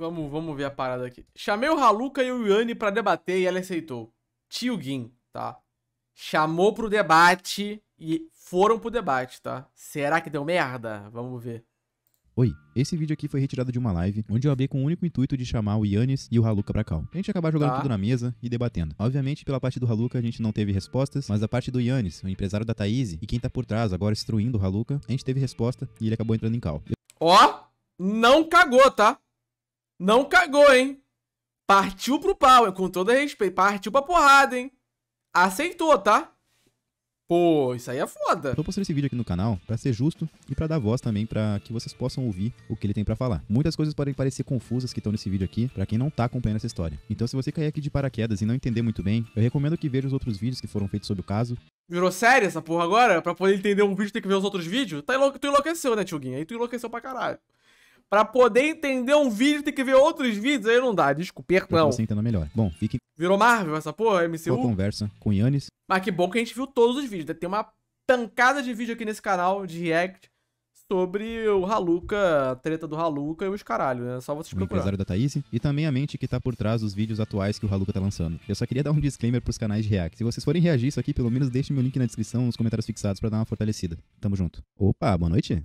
Vamos, vamos ver a parada aqui. Chamei o Haluka e o Yane para debater e ela aceitou. Tio Gin, tá? Chamou pro debate e foram pro debate, tá? Será que deu merda? Vamos ver. Oi, esse vídeo aqui foi retirado de uma live onde eu abri com o único intuito de chamar o Yannis e o Haluka pra cá. A gente acabar jogando tá. tudo na mesa e debatendo. Obviamente, pela parte do Haluka a gente não teve respostas, mas a parte do Yannis, o empresário da Thaís e quem tá por trás agora instruindo o Haluka, a gente teve resposta e ele acabou entrando em cal. Ó, oh, não cagou, tá? Não cagou, hein? Partiu pro pau, com todo respeito. Partiu pra porrada, hein? Aceitou, tá? Pô, isso aí é foda. Tô postando esse vídeo aqui no canal para ser justo e para dar voz também para que vocês possam ouvir o que ele tem para falar. Muitas coisas podem parecer confusas que estão nesse vídeo aqui para quem não tá acompanhando essa história. Então se você cair aqui de paraquedas e não entender muito bem, eu recomendo que veja os outros vídeos que foram feitos sobre o caso. Virou sério essa porra agora? Pra poder entender um vídeo tem que ver os outros vídeos? Tá enlou... Tu enlouqueceu, né, Tchuguinha? Aí tu enlouqueceu pra caralho. Pra poder entender um vídeo, tem que ver outros vídeos, aí não dá. Desculpa, perdão. Você entenda melhor. Bom, fique. Virou Marvel essa porra, MCU? Boa conversa com Yannis. Mas que bom que a gente viu todos os vídeos. Né? Tem uma pancada de vídeo aqui nesse canal de react sobre o Haluca, a treta do Haluca e os caralho, né? Só vocês procurar. O empresário da Thaís e também a mente que tá por trás dos vídeos atuais que o Haluca tá lançando. Eu só queria dar um disclaimer pros canais de React. Se vocês forem reagir isso aqui, pelo menos deixe meu link na descrição, nos comentários fixados para dar uma fortalecida. Tamo junto. Opa, boa noite.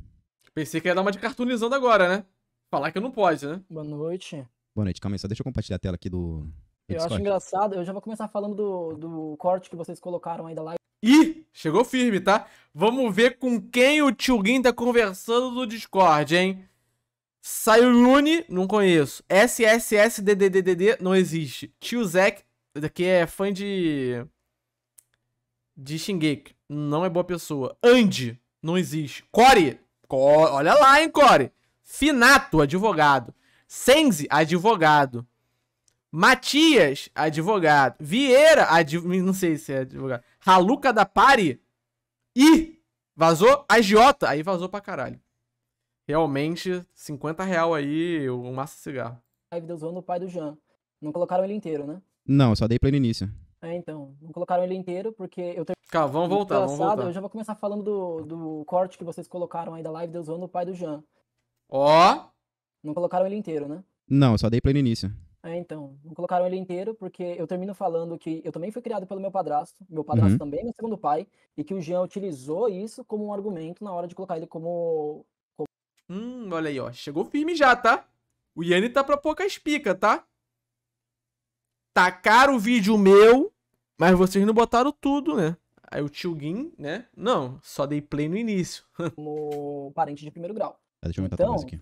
Pensei que ia dar uma de cartoonizando agora, né? Falar que não pode, né? Boa noite. Boa noite, calma aí, só deixa eu compartilhar a tela aqui do. do eu Discord. acho engraçado, eu já vou começar falando do, do corte que vocês colocaram aí da live. Ih, chegou firme, tá? Vamos ver com quem o tio Guin tá conversando no Discord, hein? Sayurune, não conheço. SSSDDDDD, não existe. Tio Zack, daqui é fã de. de Shingeki, não é boa pessoa. Andy, não existe. Core, Olha lá, hein, Core? Finato, advogado. Senzi, advogado. Matias, advogado. Vieira, adv... não sei se é advogado. Raluca da Pari. E vazou a Jota Aí vazou pra caralho. Realmente, 50 real aí, um maço de cigarro. Aí deu zoando o pai do Jean. Não colocaram ele inteiro, né? Não, só dei pra no início. É, então, não colocaram ele inteiro, porque eu tenho. Calma, vamos voltar, vamos voltar. Eu já vou começar falando do, do corte que vocês colocaram aí da live, Deus zoando o pai do Jean. Ó! Não colocaram ele inteiro, né? Não, eu só dei play no início. É, então, não colocaram ele inteiro, porque eu termino falando que eu também fui criado pelo meu padrasto, meu padrasto uhum. também é meu segundo pai, e que o Jean utilizou isso como um argumento na hora de colocar ele como. como... Hum, olha aí, ó. Chegou firme já, tá? O Yanni tá pra pouca espica tá? Tacaram tá o vídeo meu mas vocês não botaram tudo, né? Aí o tio Gin, né? Não, só dei play no início. no parente de primeiro grau. É, deixa eu aumentar então, aqui.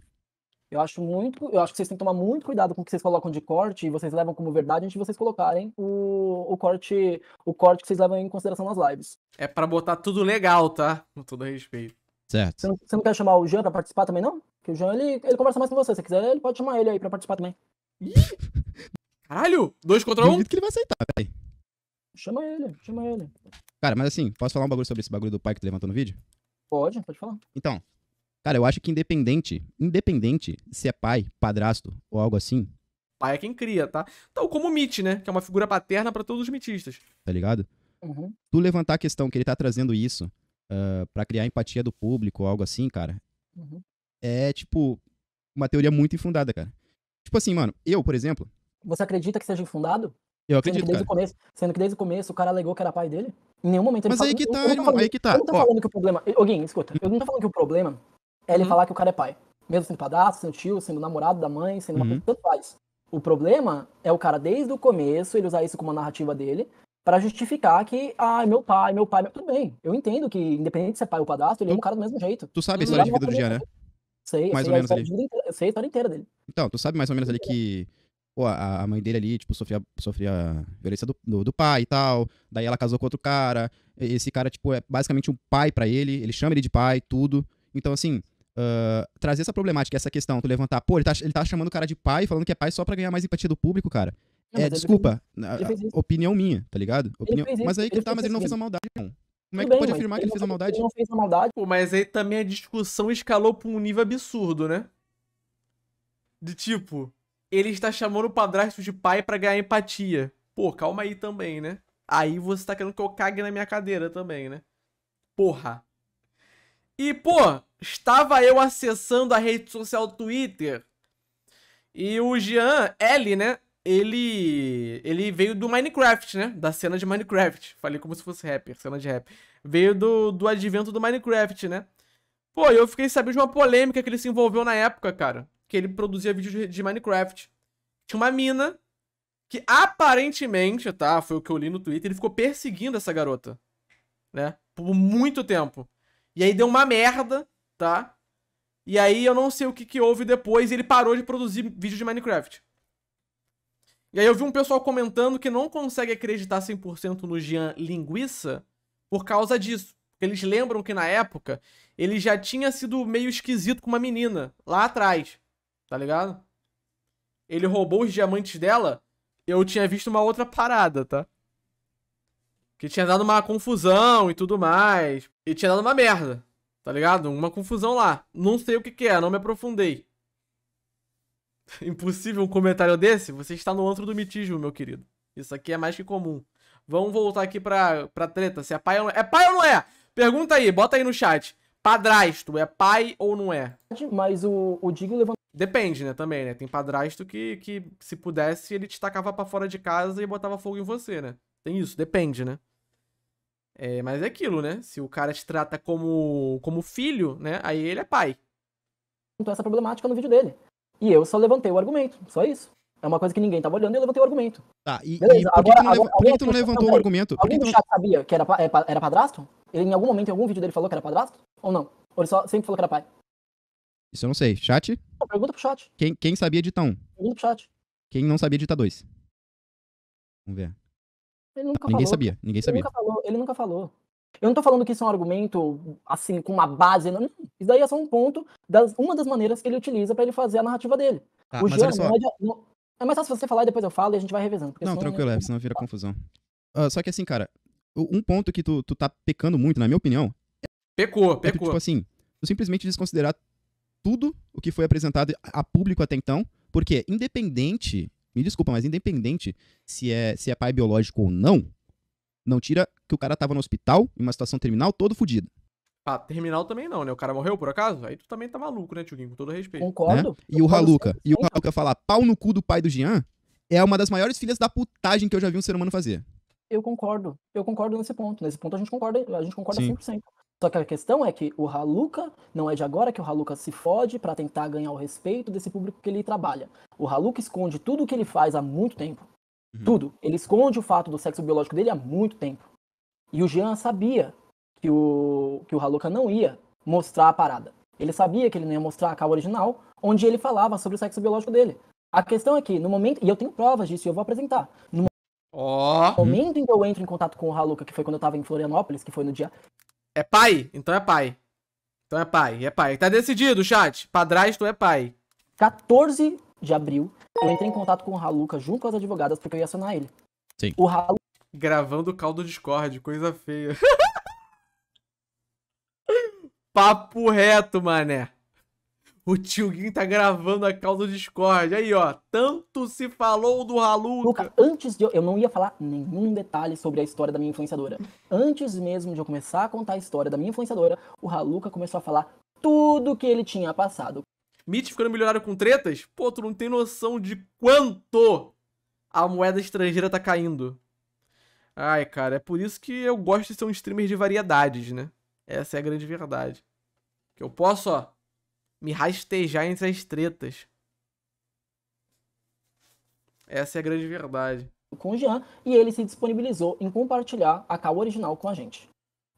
Eu acho muito. Eu acho que vocês têm que tomar muito cuidado com o que vocês colocam de corte e vocês levam como verdade antes de vocês colocarem o, o corte. O corte que vocês levam em consideração nas lives. É para botar tudo legal, tá? Com todo respeito. Certo. Você não, você não, quer chamar o Jean pra participar também, não? Porque o Jean, ele, ele conversa mais com você. Se quiser, ele pode chamar ele aí pra participar também. Caralho! Dois contra um? Eu que ele vai aceitar, peraí. Chama ele, chama ele. Cara, mas assim, posso falar um bagulho sobre esse bagulho do pai que tu levantou no vídeo? Pode, pode falar. Então, cara, eu acho que independente, independente se é pai, padrasto ou algo assim. Pai é quem cria, tá? Tal como o Mitch, né? Que é uma figura paterna para todos os mitistas. Tá ligado? Uhum. Tu levantar a questão que ele tá trazendo isso uh, ah, para criar empatia do público ou algo assim, cara, uhum. é tipo uma teoria muito infundada, cara. Tipo assim, mano, eu, por exemplo. Você acredita que seja infundado? Eu acredito, sendo que, começo, sendo que desde o começo o cara alegou que era pai dele. Em nenhum momento ele Mas aí que tá, falando, aí que tá. Eu não tô tá Ó. falando que o problema. Alguém, escuta. Eu não tô falando que o problema é ele uhum. falar que o cara é pai. Mesmo sendo padrasto, sendo tio, sendo namorado da mãe, sendo uma uhum. coisa tanto faz. O problema é o cara, desde o começo, ele usar isso como uma narrativa dele para justificar que, ai, ah, meu pai, meu pai, meu... tudo bem. Eu entendo que, independente se é pai ou padrasto, ele tu, é então, um cara do mesmo jeito. Tu sabe a história de vida do Jean, né? Sei, mais sei, ou menos ali. Inteira, eu sei a história inteira dele. Então, tu sabe mais ou menos ali que pô, a, a, mãe dele ali, tipo, sofria, sofria violência do, do, do, pai e tal. Daí ela casou com outro cara. Esse cara, tipo, é basicamente um pai para ele. Ele chama ele de pai, tudo. Então, assim, Uh, trazer essa problemática, essa questão, tu levantar, pô, ele tá, ele tá chamando o cara de pai, falando que é pai só pra ganhar mais empatia do público, cara. Não, é, desculpa, opinião minha, tá ligado? Opinião... Mas aí que ele tá, mas ele não fez a maldade, não. Como é Tudo é que bem, pode afirmar que ele fez a maldade? Ele não fez a maldade. Pô, mas aí também a discussão escalou pra um nível absurdo, né? De tipo, ele está chamando o padrasto de pai para ganhar empatia. Pô, calma aí também, né? Aí você tá querendo que eu cague na minha cadeira também, né? Porra. E, pô, estava eu acessando a rede social Twitter e o Jean L, né? Ele. Ele veio do Minecraft, né? Da cena de Minecraft. Falei como se fosse rapper, cena de rap. Veio do, do advento do Minecraft, né? Pô, eu fiquei sabendo de uma polêmica que ele se envolveu na época, cara que ele produzia vídeos de Minecraft. Tinha uma mina que aparentemente, tá? Foi o que eu li no Twitter, ele ficou perseguindo essa garota, né? Por muito tempo. E aí deu uma merda, tá? E aí eu não sei o que, que houve depois, ele parou de produzir vídeo de Minecraft. E aí eu vi um pessoal comentando que não consegue acreditar 100% no Jean Linguiça por causa disso. Eles lembram que na época ele já tinha sido meio esquisito com uma menina lá atrás. Tá ligado? Ele roubou os diamantes dela. Eu tinha visto uma outra parada, tá? Que tinha dado uma confusão e tudo mais. E tinha dado uma merda. Tá ligado? Uma confusão lá. Não sei o que, que é, não me aprofundei. Impossível um comentário desse? Você está no antro do mitismo, meu querido. Isso aqui é mais que comum. Vamos voltar aqui pra, pra treta. Se é pai ou não é. É pai ou não é? Pergunta aí, bota aí no chat. Padrasto, é pai ou não é? Mas o, o Digo levantou. Depende, né, também, né? Tem padrasto que, que, se pudesse, ele te tacava pra fora de casa e botava fogo em você, né? Tem isso, depende, né? É, mas é aquilo, né? Se o cara te trata como, como filho, né? Aí ele é pai. Então essa problemática é no vídeo dele. E eu só levantei o argumento, só isso. É uma coisa que ninguém tava olhando e eu levantei o argumento. Tá, e, e por, agora, que agora, leva... por, que tu não levantou o argumento? Alguém do chat sabia que era, é era padrasto? Ele, em algum momento, em algum vídeo dele, falou que era padrasto? Ou não? Ou ele só sempre falou que era pai? Isso eu não sei. Chat? Não, pergunta pro chat. Quem, quem sabia editar um? Pergunta pro chat. Quem não sabia editar tá dois? Vamos ver. Ele nunca tá, ninguém sabia, ninguém ele sabia. Nunca falou, ele nunca falou. Eu não tô falando que isso é um argumento, assim, com uma base. Não. Isso daí é só um ponto, das, uma das maneiras que ele utiliza para ele fazer a narrativa dele. Tá, o mas só. É não, é mais fácil você falar e depois eu falo e a gente vai revezando. Não, tranquilo, é, senão vira confusão. Uh, só que assim, cara, um ponto que tu, tu tá pecando muito, na minha opinião. Pecou, é pecou. tipo assim, tu simplesmente desconsiderar tudo o que foi apresentado a público até então, porque independente, me desculpa, mas independente se é, se é pai biológico ou não, não tira que o cara tava no hospital, em uma situação terminal, todo fudido. Ah, terminal também não, né? O cara morreu por acaso? Aí tu também tá maluco, né, Tioguinho? Com todo respeito. Concordo. Né? E concordo o Haluca, e o Haluca falar pau no cu do pai do Jean é uma das maiores filhas da putagem que eu já vi um ser humano fazer eu concordo. Eu concordo nesse ponto. Nesse ponto a gente concorda, a gente concorda Sim. 100%. Só que a questão é que o Haluka, não é de agora que o Haluka se fode para tentar ganhar o respeito desse público que ele trabalha. O Haluka esconde tudo o que ele faz há muito tempo. Uhum. Tudo. Ele esconde o fato do sexo biológico dele há muito tempo. E o Jean sabia que o, que o Haluka não ia mostrar a parada. Ele sabia que ele não ia mostrar a capa original, onde ele falava sobre o sexo biológico dele. A questão é que, no momento, e eu tenho provas disso e eu vou apresentar, no Ó. Oh. Momento em então, que eu entro em contato com o Raluca, que foi quando eu tava em Florianópolis, que foi no dia. É pai? Então é pai. Então é pai, é pai. Tá decidido, chat. Padrasto é pai. 14 de abril, eu entrei em contato com o Raluca junto com as advogadas porque eu ia acionar ele. Sim. O Haluca... Gravando o caldo Discord, coisa feia. Papo reto, mané. O tio Gui tá gravando a causa do Discord. Aí, ó. Tanto se falou do Haluca. Luca, antes de eu, eu não ia falar nenhum detalhe sobre a história da minha influenciadora. Antes mesmo de eu começar a contar a história da minha influenciadora, o Haluca começou a falar tudo que ele tinha passado. Mitch ficando milionário com tretas? Pô, tu não tem noção de quanto a moeda estrangeira tá caindo. Ai, cara, é por isso que eu gosto de ser um streamer de variedades, né? Essa é a grande verdade. Que eu posso, ó, me rastejar entre as tretas. Essa é a grande verdade. Com o Jean, e ele se disponibilizou em compartilhar a cal original com a gente.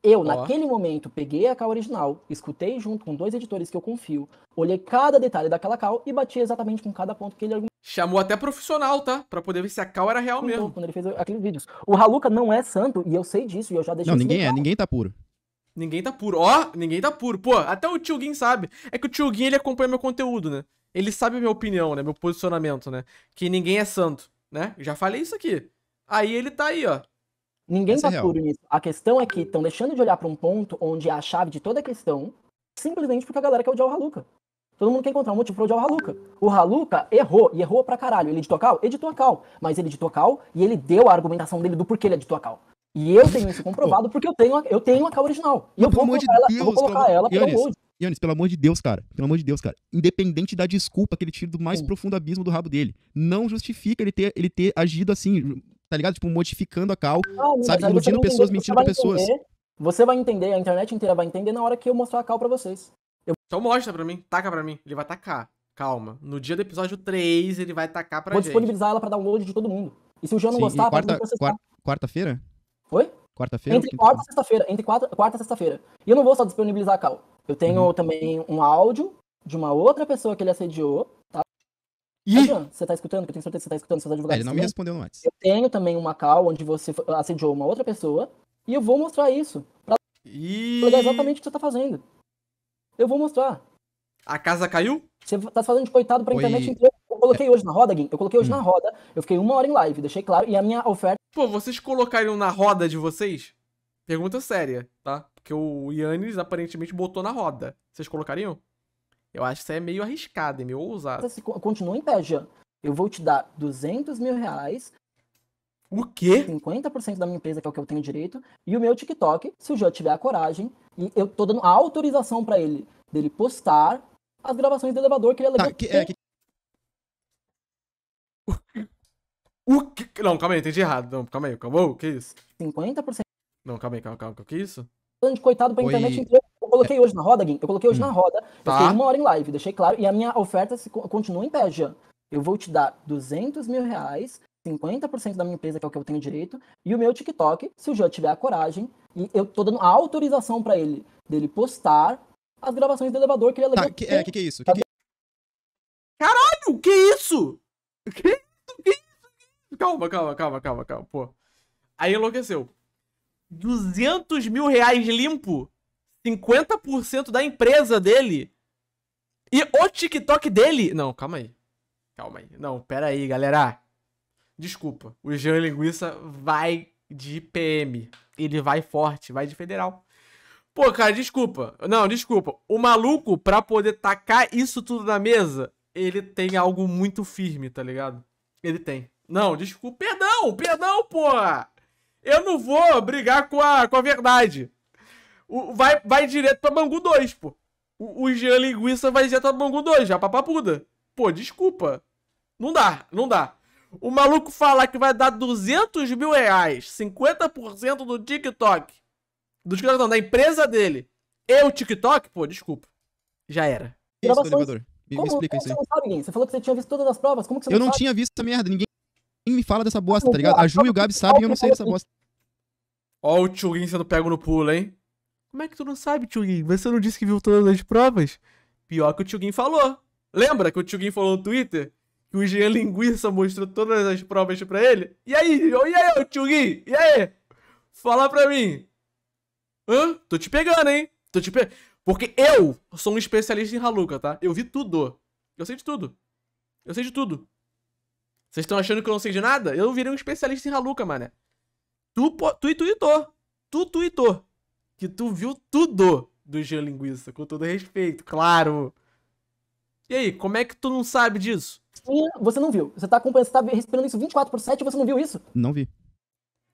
Eu, oh. naquele momento, peguei a cal original, escutei junto com dois editores que eu confio, olhei cada detalhe daquela cal e bati exatamente com cada ponto que ele Chamou até profissional, tá? Pra poder ver se a cal era real então, mesmo. Quando ele fez aqueles vídeos. O Haluca não é santo, e eu sei disso, e eu já deixei... Não, ninguém é, ninguém tá puro. Ninguém tá puro. Ó, oh, ninguém tá puro. Pô, até o Tio Gin sabe. É que o Tio Gin, ele acompanha meu conteúdo, né? Ele sabe a minha opinião, né? Meu posicionamento, né? Que ninguém é santo, né? Já falei isso aqui. Aí ele tá aí, ó. Ninguém tá é puro nisso. A questão é que estão deixando de olhar para um ponto onde é a chave de toda a questão, simplesmente porque a galera quer odiar o Haluca. Todo mundo quer encontrar um motivo pra odiar o Haluca. O Haluca errou, e errou pra caralho. Ele editou a cal? Editou a cal. Mas ele editou a cal e ele deu a argumentação dele do porquê ele editou a cal. E eu tenho isso comprovado porque eu tenho a, eu tenho a K original. E eu vou, de ela, Deus, eu vou, colocar ela pelo Ionis, download. pelo amor de Deus, cara. Pelo amor de Deus, cara. Independente da desculpa que ele tira do mais Sim. profundo abismo do rabo dele. Não justifica ele ter, ele ter agido assim, tá ligado? Tipo, modificando a cal, ah, sabe? Iludindo pessoas, entender, mentindo pra pessoas. Entender, você vai entender, a internet inteira vai entender na hora que eu mostrar a cal pra vocês. Eu... Então mostra pra mim, taca pra mim. Ele vai tacar. Calma. No dia do episódio 3, ele vai tacar pra Vou gente. Vou disponibilizar ela pra download de todo mundo. E se o Jean não Sim, gostar, quarta, pode quarta, Quarta-feira? Foi? Quarta-feira? Entre quarta e sexta-feira. Entre quarta, quarta e sexta-feira. E eu não vou só disponibilizar a cal. Eu tenho uhum. também um áudio de uma outra pessoa que ele assediou, tá? E... Tá, Jean, você tá escutando? porque eu tenho certeza que você tá escutando, seus advogados tá ele não também. me né? respondeu antes. Eu tenho também uma cal onde você assediou uma outra pessoa e eu vou mostrar isso. Pra e... exatamente o que você tá fazendo. Eu vou mostrar. A casa caiu? Você tá fazendo de coitado pra Oi. internet inteira coloquei hoje na roda, Gui. Eu coloquei hoje hum. na roda. Eu fiquei uma hora em live, deixei claro. E a minha oferta. Pô, vocês colocariam na roda de vocês? Pergunta séria, tá? Porque o Yannis aparentemente botou na roda. Vocês colocariam? Eu acho que isso é meio arriscado, é meio ousado. Assim, continua em pé, Jean. Eu vou te dar 200 mil reais. O quê? 50% da minha empresa, que é o que eu tenho direito. E o meu TikTok, se o Jean tiver a coragem. E eu tô dando a autorização para ele, dele postar as gravações do elevador que ele tá, alegou que, é, que O que... Não, calma aí, entendi errado. Não, calma aí, calma. O que é isso? 50%. Não, calma aí, calma, calma, O Que é isso? de coitado pra Oi. internet Eu coloquei hoje na roda, Gui. Eu coloquei hoje hum. na roda. Tá. Fiquei uma hora em live, deixei claro. E a minha oferta se, continua em pé, Jean. Eu vou te dar 200 mil reais, 50% da minha empresa, que é o que eu tenho direito, e o meu TikTok, se o Jean tiver a coragem. E eu tô dando a autorização para ele, dele postar as gravações do elevador que ele elevou. Tá, que, é, que, que é isso? Que, tá que... Caralho, que isso? Que, que calma, calma, calma, calma, calma, pô. Aí enlouqueceu. 200 mil reais limpo, 50% da empresa dele e o TikTok dele. Não, calma aí. Calma aí. Não, pera aí, galera. Desculpa. O Jean Linguiça vai de PM. Ele vai forte, vai de federal. Pô, cara, desculpa. Não, desculpa. O maluco, pra poder tacar isso tudo na mesa, ele tem algo muito firme, tá ligado? Ele tem. Não, desculpa. Perdão, perdão, porra! Eu não vou brigar com a, com a verdade. O, vai, vai direto pra Bangu 2, pô. O, o Jean Linguiça vai direto pra Bangu 2, já pra Papuda. Pô, desculpa. Não dá, não dá. O maluco falar que vai dar 200 mil reais, 50% do TikTok. Do TikTok não, da empresa dele. E o TikTok, pô, desculpa. Já era. Isso, elevador. Me, como, me explica como isso aí. Você não sabe, ninguém. Você falou que você tinha visto todas as provas. Como que você Eu não, não tinha visto essa merda. Ninguém me fala dessa bosta, tá ligado? Ah, A Ju e o Gabi sabem e eu não sei dessa bosta. Ó o Tchugin sendo pego no pulo, hein? Como é que tu não sabe, Tchugin? Você não disse que viu todas as provas? Pior que o Tchugin falou. Lembra que o Tchugin falou no Twitter? Que o engenheiro Linguiça mostrou todas as provas pra ele? E aí, e aí, Tchugin? E aí? Fala pra mim. Hã? Tô te pegando, hein? Tô te pegando. Porque eu sou um especialista em Haluka, tá? Eu vi tudo. Eu sei de tudo. Eu sei de tudo. Vocês estão achando que eu não sei de nada? Eu virei um especialista em Haluca, mané. Tu, tu tuitou. Tu e tuitou. Que tu viu tudo do Jean Linguiça, com todo respeito, claro. E aí, como é que tu não sabe disso? Sim, você não viu. Você tá, você tá respirando isso 24 por 7 e você não viu isso? Não vi.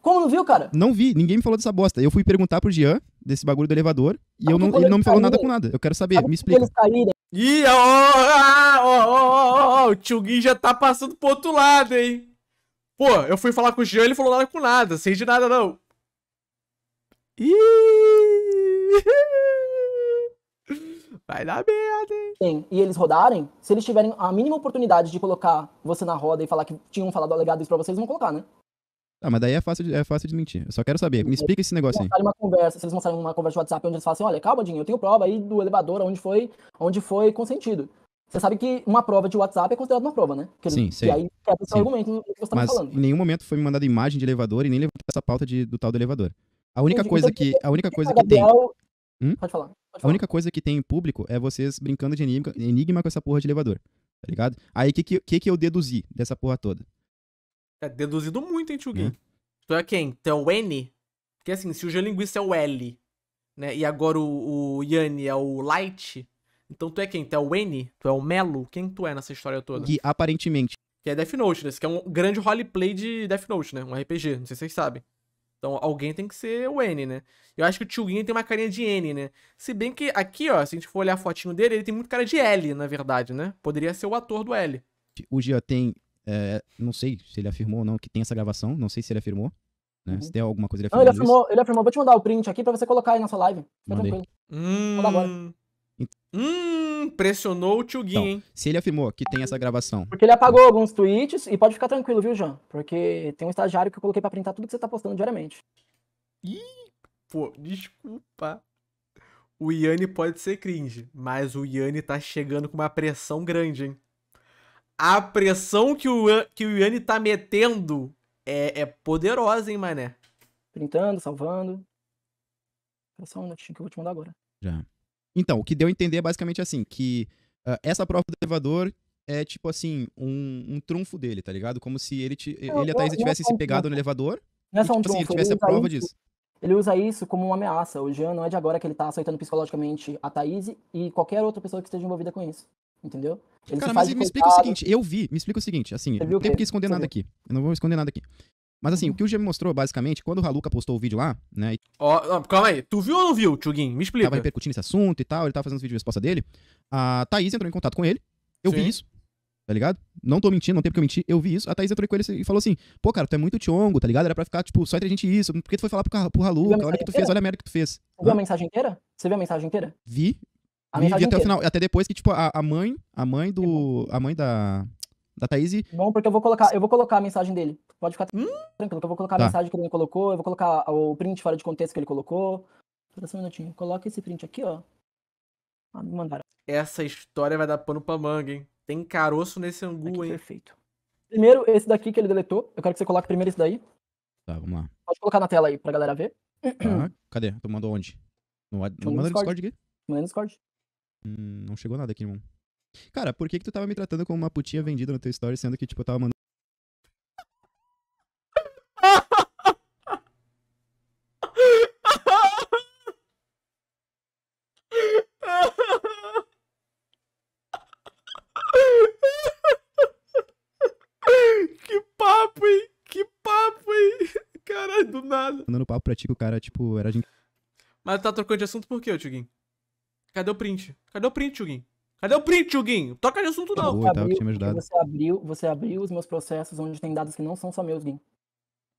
Como não viu, cara? Não vi, ninguém me falou dessa bosta. Eu fui perguntar pro Jean desse bagulho do elevador e eu não, ele não me falou nada com nada. Eu quero saber, Sabe me explica. Eles caírem, Ih, ó, ó, ó, ó, o tio Gui já tá passando pro outro lado, hein? Pô, eu fui falar com o Jean, ele falou nada com nada, sem de nada não. Ih! Vai dar merda, hein? Sim, e eles rodarem, se eles tiverem a mínima oportunidade de colocar você na roda e falar que tinham falado alegado isso pra vocês, vão colocar, né? Ah, mas daí é fácil, de, é fácil mentir. Eu só quero saber. Me explica esse negócio aí. Uma conversa, se eles mostrarem uma conversa de WhatsApp onde eles falam assim, olha, calma, Dinho, eu tenho prova aí do elevador onde foi, onde foi consentido. Você sabe que uma prova de WhatsApp é considerada uma prova, né? Porque Sim, sei. E aí quebra seu argumento que você tá mas falando. em nenhum momento foi me mandada imagem de elevador e nem levantou essa pauta de, do tal do elevador. A única Entendi, coisa então, que... A única coisa que tem... Hum? Pode falar. Pode a única coisa que tem em público é vocês brincando de enigma, enigma com essa porra de elevador. Tá ligado? Aí o que, que, que eu deduzi dessa porra toda? É deduzido muito, hein, Tchugin? Hum. Tu então é quem? Tu então é o N? Porque assim, se o geolinguista é o L, né? E agora o, o Yanni é o Light. Então tu é quem? Tu é o N? Tu é o Melo? Quem tu é nessa história toda? Gui, aparentemente. Que é Death Note, né? que é um grande roleplay de Death Note, né? Um RPG, não sei se vocês sabem. Então alguém tem que ser o N, né? Eu acho que o Tchuguinho tem uma carinha de N, né? Se bem que aqui, ó, se a gente for olhar a fotinho dele, ele tem muito cara de L, na verdade, né? Poderia ser o ator do L. O Gia tem é, não sei se ele afirmou ou não que tem essa gravação, não sei se ele afirmou. Né? Uhum. Se tem alguma coisa ele afirmou. Não, ele afirmou, ele afirmou, vou te mandar o print aqui pra você colocar aí na sua live. Fica Mandei. tranquilo. Hum... agora. Hum, pressionou o Tio Gui, então, hein? Se ele afirmou que tem essa gravação. Porque ele apagou alguns tweets e pode ficar tranquilo, viu, Jean? Porque tem um estagiário que eu coloquei pra printar tudo que você tá postando diariamente. Ih, pô, desculpa. O Yanni pode ser cringe, mas o Yanni tá chegando com uma pressão grande, hein? a pressão que o, que o Yanni tá metendo é, é poderosa, hein, mané? Printando, salvando. Espera só um notinho que eu vou te mandar agora. Já. Então, o que deu a entender é basicamente assim, que uh, essa prova do elevador é tipo assim, um, um trunfo dele, tá ligado? Como se ele, te, ele e a Thaís é tivessem se pegado um no elevador. Não é só um trunfo, tipo assim, ele tivesse ele a prova isso, disso. Ele usa isso como uma ameaça. O Jean não é de agora que ele tá aceitando psicologicamente a Thaís e qualquer outra pessoa que esteja envolvida com isso. Entendeu? Ele Cara, mas me explica o seguinte, eu vi, me explica o seguinte, assim, eu não tenho que esconder Você nada viu? aqui. Eu não vou esconder nada aqui. Mas assim, uhum. o que o G me mostrou, basicamente, quando o Haluca postou o vídeo lá, né? Ó, oh, calma aí, tu viu ou não viu, Tchugin? Me explica. Tava repercutindo esse assunto e tal, ele tava fazendo os vídeos de resposta dele. A Thaís entrou em contato com ele. Eu Sim. vi isso, tá ligado? Não tô mentindo, não tem porque eu mentir, eu vi isso. A Thaís entrou com ele e falou assim: pô, cara, tu é muito Tiongo tá ligado? Era pra ficar, tipo, só entre a gente isso. Por que tu foi falar pro, pro Haluca? Olha o que tu inteira? fez, olha a merda que tu fez. Você viu a mensagem inteira? Você viu a mensagem inteira? Vi, a e até inteira. o final, até depois que, tipo, a, a mãe, a mãe do. Tá a mãe da. Da Thaís. Bom, porque eu vou colocar, eu vou colocar a mensagem dele. Pode ficar hum? tranquilo, que eu vou colocar tá. a mensagem que ele colocou, eu vou colocar o print fora de contexto que ele colocou. Espera só um minutinho. Coloca esse print aqui, ó. Ah, me mandaram. Essa história vai dar pano pra manga, hein? Tem caroço nesse angu, aqui, hein? Perfeito. Primeiro, esse daqui que ele deletou. Eu quero que você coloque primeiro esse daí. Tá, vamos lá. Pode colocar na tela aí pra galera ver. Ah, cadê? Tu mandou onde? No, no, no Discord. Discord aqui? Manda no Discord. Hum, não chegou nada aqui, irmão. Cara, por que que tu tava me tratando como uma putinha vendida no teu story, sendo que, tipo, eu tava mandando... Que papo, hein? Que papo, hein? Caralho, do nada. Mandando papo pra ti que o cara, tipo, era... gente Mas tá trocando de assunto por quê, Tiguinho? Cadê o print? Cadê o print, Huguinho? Cadê o print, Huguinho? Toca de assunto tá não. Você, tá, abriu, tinha me ajudado. você abriu, você abriu os meus processos onde tem dados que não são só meus, Gui.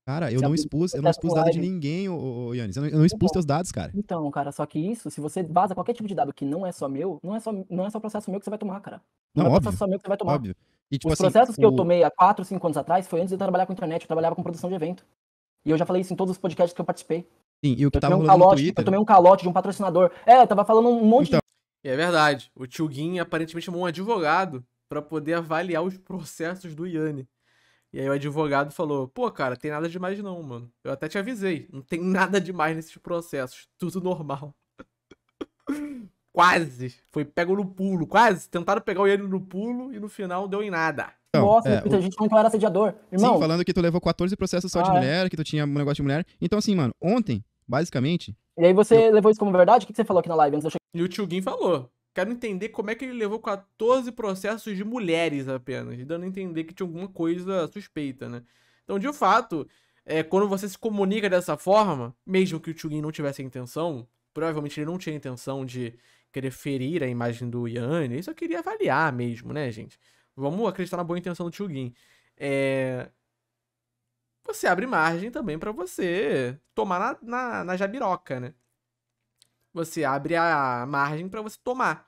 Cara, eu não expus, eu não expus dados de ninguém, ô, ô, Yannis. Eu não, eu não expus então, teus dados, cara. Então, cara, só que isso, se você vaza qualquer tipo de dado que não é só meu, não é só, não é só processo meu que você vai tomar, cara. Não, não é óbvio, processo só meu que você vai tomar. Óbvio. E, tipo, Os assim, processos o... que eu tomei há 4, 5 anos atrás foi antes de eu trabalhar com internet, eu trabalhava com produção de evento. E eu já falei isso em todos os podcasts que eu participei. Sim, e o que eu tava um calote, no Twitter... Eu tomei um calote de um patrocinador. É, eu tava falando um monte então... de... É verdade. O Tio Guin aparentemente chamou um advogado para poder avaliar os processos do Yanni. E aí o advogado falou: pô, cara, tem nada demais não, mano. Eu até te avisei, não tem nada demais nesses processos, tudo normal. quase. Foi pego no pulo, quase. Tentaram pegar o Yanni no pulo e no final deu em nada. Então, Nossa, é, o... a gente não era assediador. Irmão. Sim, falando que tu levou 14 processos só ah, de é. mulher, é? que tu tinha um negócio de mulher. Então, assim, mano, ontem Basicamente. E aí você eu... levou isso como verdade? O que você falou aqui na live antes E o Tio falou. Quero entender como é que ele levou 14 processos de mulheres apenas, dando a entender que tinha alguma coisa suspeita, né? Então, de fato, é, quando você se comunica dessa forma, mesmo que o Tio não tivesse a intenção, provavelmente ele não tinha a intenção de querer ferir a imagem do Ian, ele só queria avaliar mesmo, né, gente? Vamos acreditar na boa intenção do Tio É, você abre margem também para você tomar na, na, na, jabiroca, né? Você abre a margem para você tomar.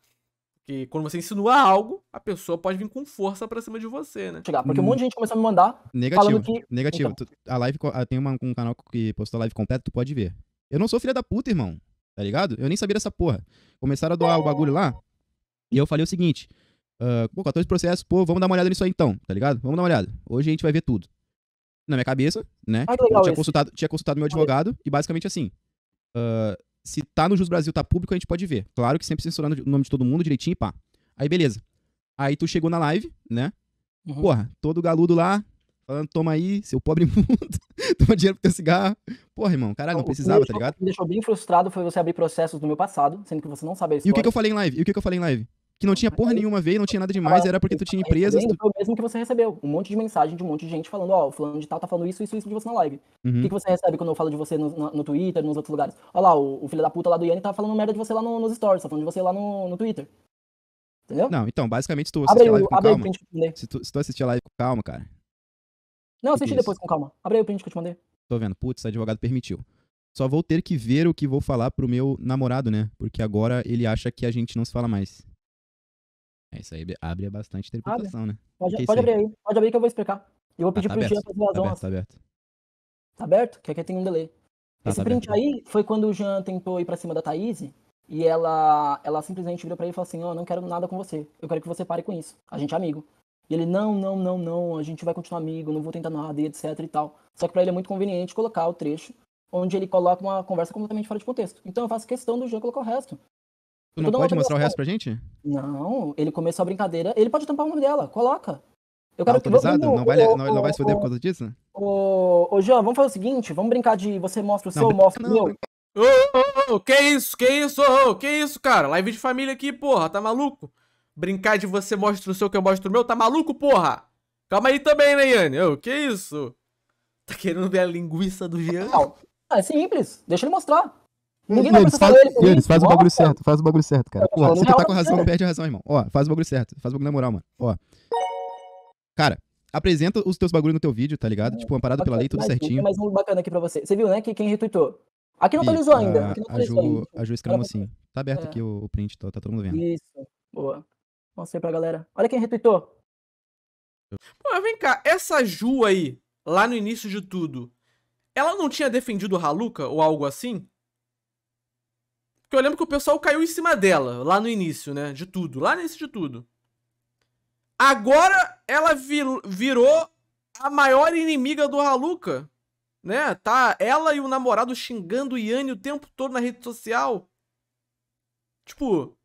Porque quando você insinua algo, a pessoa pode vir com força pra cima de você, né? Chegar, porque um hum. monte de gente começou a me mandar. Negativo. Que... Negativo. Então. Tu, a live tem uma, um canal que postou live completa, tu pode ver. Eu não sou filha da puta, irmão. Tá ligado? Eu nem sabia dessa porra. Começaram a doar é... o bagulho lá. E eu falei o seguinte: uh, pô, 14 processos, pô, vamos dar uma olhada nisso aí então, tá ligado? Vamos dar uma olhada. Hoje a gente vai ver tudo na minha cabeça, né? Ah, eu tinha consultado, tinha consultado meu advogado e basicamente assim. Uh, se tá no Jus Brasil, tá público, a gente pode ver. Claro que sempre censurando o nome de todo mundo direitinho e pá. Aí beleza. Aí tu chegou na live, né? Uhum. Porra, todo galudo lá, falando, toma aí, seu pobre mundo, toma dinheiro pro teu cigarro. Porra, irmão, caralho, não precisava, deixou, tá ligado? O que me deixou bem frustrado foi você abrir processos do meu passado, sendo que você não sabe a história. E o que, que eu falei em live? E o que, que eu falei em live? que não tinha porra nenhuma a ver, não tinha nada demais, era porque tu tinha empresas. Tu... o mesmo que você recebeu. Um monte de mensagem de um monte de gente falando, ó, oh, fulano de tal tá falando isso, isso, isso de você na live. Uhum. O que, uhum. que você recebe quando eu falo de você no, no Twitter, nos outros lugares? Ó lá, o, o, filho da puta lá do Yanni tá falando merda de você lá no, nos stories, tá falando de você lá no, no Twitter. Entendeu? Não, então, basicamente, tu assistir a live com calma. Se tu, se tu assistir a live com calma, cara. Não, assisti é depois com calma. Abre aí o print que eu te mandei. Tô vendo. Putz, advogado permitiu. Só vou ter que ver o que vou falar pro meu namorado, né? Porque agora ele acha que a gente não se fala mais. É, isso aí abre bastante interpretação, abre. né? Pode, pode abrir aí? pode abrir que eu vou explicar. Eu vou tá, pedir tá, tá pro Jean fazer as tá Aberto, tá aberto. Tá aberto? Que aqui tem um delay. Tá, Esse tá print aberto. aí foi quando o Jean tentou ir pra cima da Thaís e ela, ela simplesmente virou pra ele e falou assim, ó, oh, não quero nada com você. Eu quero que você pare com isso. A gente é amigo. E ele, não, não, não, não, a gente vai continuar amigo, não vou tentar nada, e etc e tal. Só que pra ele é muito conveniente colocar o trecho onde ele coloca uma conversa completamente fora de contexto. Então eu faço questão do Jean colocar o resto. Tu não pode mostrar o resto pra gente? Não, ele começou a brincadeira. Ele pode tampar o nome dela, coloca. Eu quero tá autorizado? Que... Não, vai, não, não vai se foder por causa disso? Ô, ô, vamos fazer o seguinte: vamos brincar de você mostra o seu, mostra o meu. Ô, ô, ô, que isso, que isso, ô, oh, que isso, cara? Live de família aqui, porra, tá maluco? Brincar de você mostra o seu que eu mostro o meu, tá maluco, porra? Calma aí também, né, Yane? Ô, que isso? Tá querendo ver a linguiça do Jean? Não, é simples, deixa ele mostrar. Ninguém eles, faz, ele, eles fazem o bagulho certo, faz o bagulho certo, cara. Porra, se tu tá com razão, perde a razão, irmão. Ó, faz o bagulho certo, faz o bagulho na moral, mano. Ó. Cara, apresenta os teus bagulhos no teu vídeo, tá ligado? É. Tipo, amparado pela lei, tudo certinho. mais um bacana aqui pra você. Você viu, né, que quem retweetou? Aqui não atualizou ainda. Aqui não a Ju, Ju assim. Tá aberto é. aqui o, o print, tá, tá, todo mundo vendo. Isso, boa. Mostrei pra galera. Olha quem retweetou. Pô, vem cá, essa Ju aí, lá no início de tudo, ela não tinha defendido o Haluca ou algo assim? Porque eu lembro que o pessoal caiu em cima dela, lá no início, né? De tudo, lá no início de tudo. Agora ela vir, virou a maior inimiga do Haluka né? Tá ela e o namorado xingando o Yanni o tempo todo na rede social. Tipo, o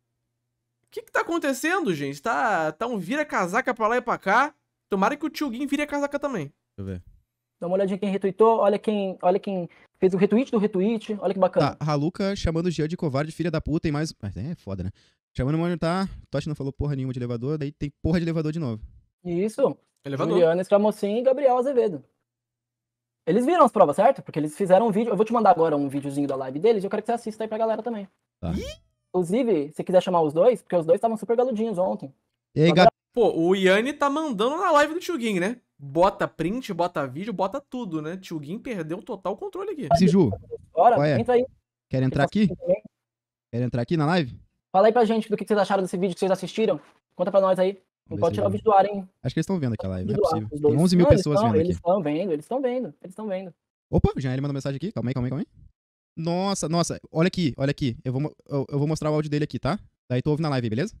que que tá acontecendo, gente? Tá, tá um vira-casaca pra lá e pra cá. Tomara que o tio Gui vire a casaca também. Deixa eu ver. Dá uma olhadinha quem retweetou, olha quem, olha quem Fez o retweet do retweet, olha que bacana. Tá, Haluca chamando o Jean de covarde, filha da puta e mais. Mas é foda, né? Chamando o Monitor, tá? Totti não falou porra nenhuma de elevador, daí tem porra de elevador de novo. Isso. Elevador. Juliana Escramocin e Gabriel Azevedo. Eles viram as provas, certo? Porque eles fizeram um vídeo. Eu vou te mandar agora um videozinho da live deles e eu quero que você assista aí pra galera também. Tá. Inclusive, se quiser chamar os dois, porque os dois estavam super galudinhos ontem. E aí, Gab... Pô, o Yanni tá mandando na live do Tio né? bota print, bota vídeo, bota tudo, né? Tio Gui perdeu total controle aqui. Siju, Bora, é? entra aí. Quer entrar aqui? Quer entrar aqui na live? Fala aí pra gente do que vocês acharam desse vídeo que vocês assistiram. Conta pra nós aí. Não pode tirar o vídeo do ar, hein? Acho que eles estão vendo aquela live, não é possível. Tem 11 mil não, pessoas tão, vendo Eles estão vendo, eles estão vendo, eles estão vendo. Opa, o Jean, ele mandou mensagem aqui. Calma aí, calma aí, calma aí. Nossa, nossa, olha aqui, olha aqui. Eu vou, eu, eu vou mostrar o áudio dele aqui, tá? Daí tu ouve na live, beleza?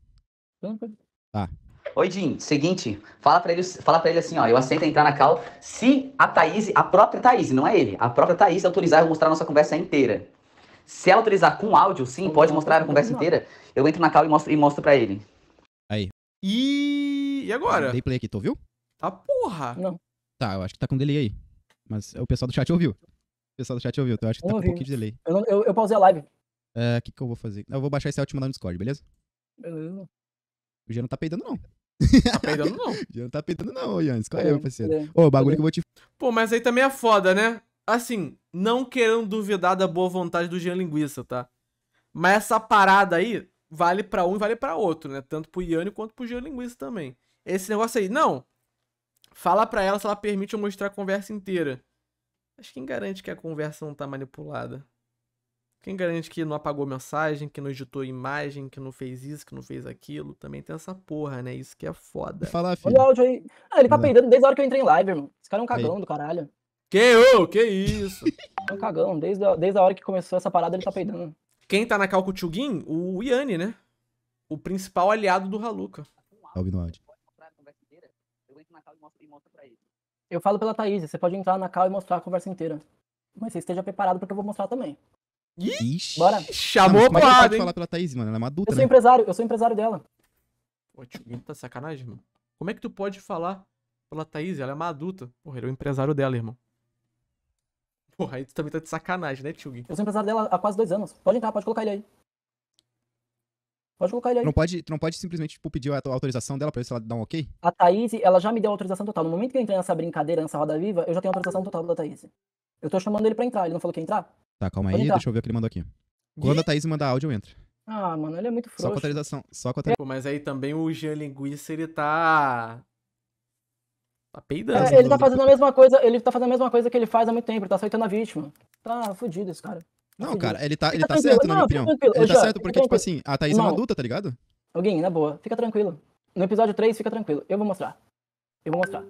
Tá. Oi, Jim, seguinte, fala para ele, fala pra ele assim, ó, eu aceito entrar na cal se a Thaís, a própria Thaís, não é ele, a própria Thaís autorizar e mostrar a nossa conversa inteira. Se ela autorizar com áudio, sim, pode mostrar a conversa inteira, eu entro na cal e mostro, e mostro pra ele. Aí. E, e agora? Dei play aqui, tu ouviu? Tá porra! Não. Tá, eu acho que tá com delay aí. Mas é o pessoal do chat ouviu. O pessoal do chat ouviu, então eu acho que tá com um pouquinho de delay. Eu, não, eu, eu pausei a live. O é, que, que eu vou fazer? Eu vou baixar esse áudio e mandar no Discord, beleza? Beleza. O G não tá peidando, não tá peidando, não. Já não tá peidando, não, Yannis. Qual é, meu é, parceiro? É. Ô, o bagulho é. que eu vou te. Pô, mas aí também é foda, né? Assim, não querendo duvidar da boa vontade do Jean Linguiça, tá? Mas essa parada aí vale para um e vale para outro, né? Tanto pro Yannis quanto pro Jean Linguiça também. Esse negócio aí, não. Fala pra ela se ela permite eu mostrar a conversa inteira. acho que quem garante que a conversa não tá manipulada? Quem garante que não apagou mensagem, que não editou imagem, que não fez isso, que não fez aquilo? Também tem essa porra, né? Isso que é foda. Fala, filho. Olha o áudio aí. Ah, ele tá é. peidando desde a hora que eu entrei em live, irmão. Esse cara é um cagão aí. do caralho. Que, ô, oh, que isso? é um cagão. Desde a, desde a hora que começou essa parada, ele tá peidando. Quem tá na Calco Chugin? O Yanni, né? O principal aliado do Haluca. Salve no áudio. Eu falo pela Thaís, você pode entrar na cal e mostrar a conversa inteira. Mas você esteja preparado porque eu vou mostrar também. Ixi, bora. Chamou é a tu pode falar pela Thaís, mano, ela é uma adulta, Eu sou né? empresário, eu sou empresário dela. Pô, Tchuguinho tá sacanagem, mano. Como é que tu pode falar pela Thaís? Ela é uma adulta. Porra, ele é o empresário dela, irmão. Porra, aí tu também tá de sacanagem, né, Tchug? Eu sou empresário dela há quase dois anos. Pode entrar, pode colocar ele aí. Pode colocar ele aí. Tu não pode, tu não pode simplesmente, tipo, pedir a autorização dela pra ver se ela dá um ok? A Thaís, ela já me deu autorização total. No momento que eu entrei nessa brincadeira, nessa roda viva, eu já tenho autorização total da Thaís. Eu tô chamando ele pra entrar, ele não falou que ia entrar? Tá, calma aí, deixa eu ver o que ele mandou aqui. Quando a Thaís manda áudio, eu entro. Ah, mano, ele é muito frouxo. Só com atualização. Só com atualização. Pô, mas aí também o Jean Linguiça, ele tá. Tá peidando. É, ele tá fazendo a mesma coisa, ele tá fazendo a mesma coisa que ele faz há muito tempo, ele tá aceitando a vítima. Tá fudido esse cara. Tá não, fudido. cara, ele tá, ele, tá, certo, na minha opinião. Ele tá certo porque, tipo assim, a Thaís não. é uma adulta, tá ligado? Alguém, na boa, fica tranquilo. No episódio 3, fica tranquilo. Eu vou mostrar. Eu vou mostrar.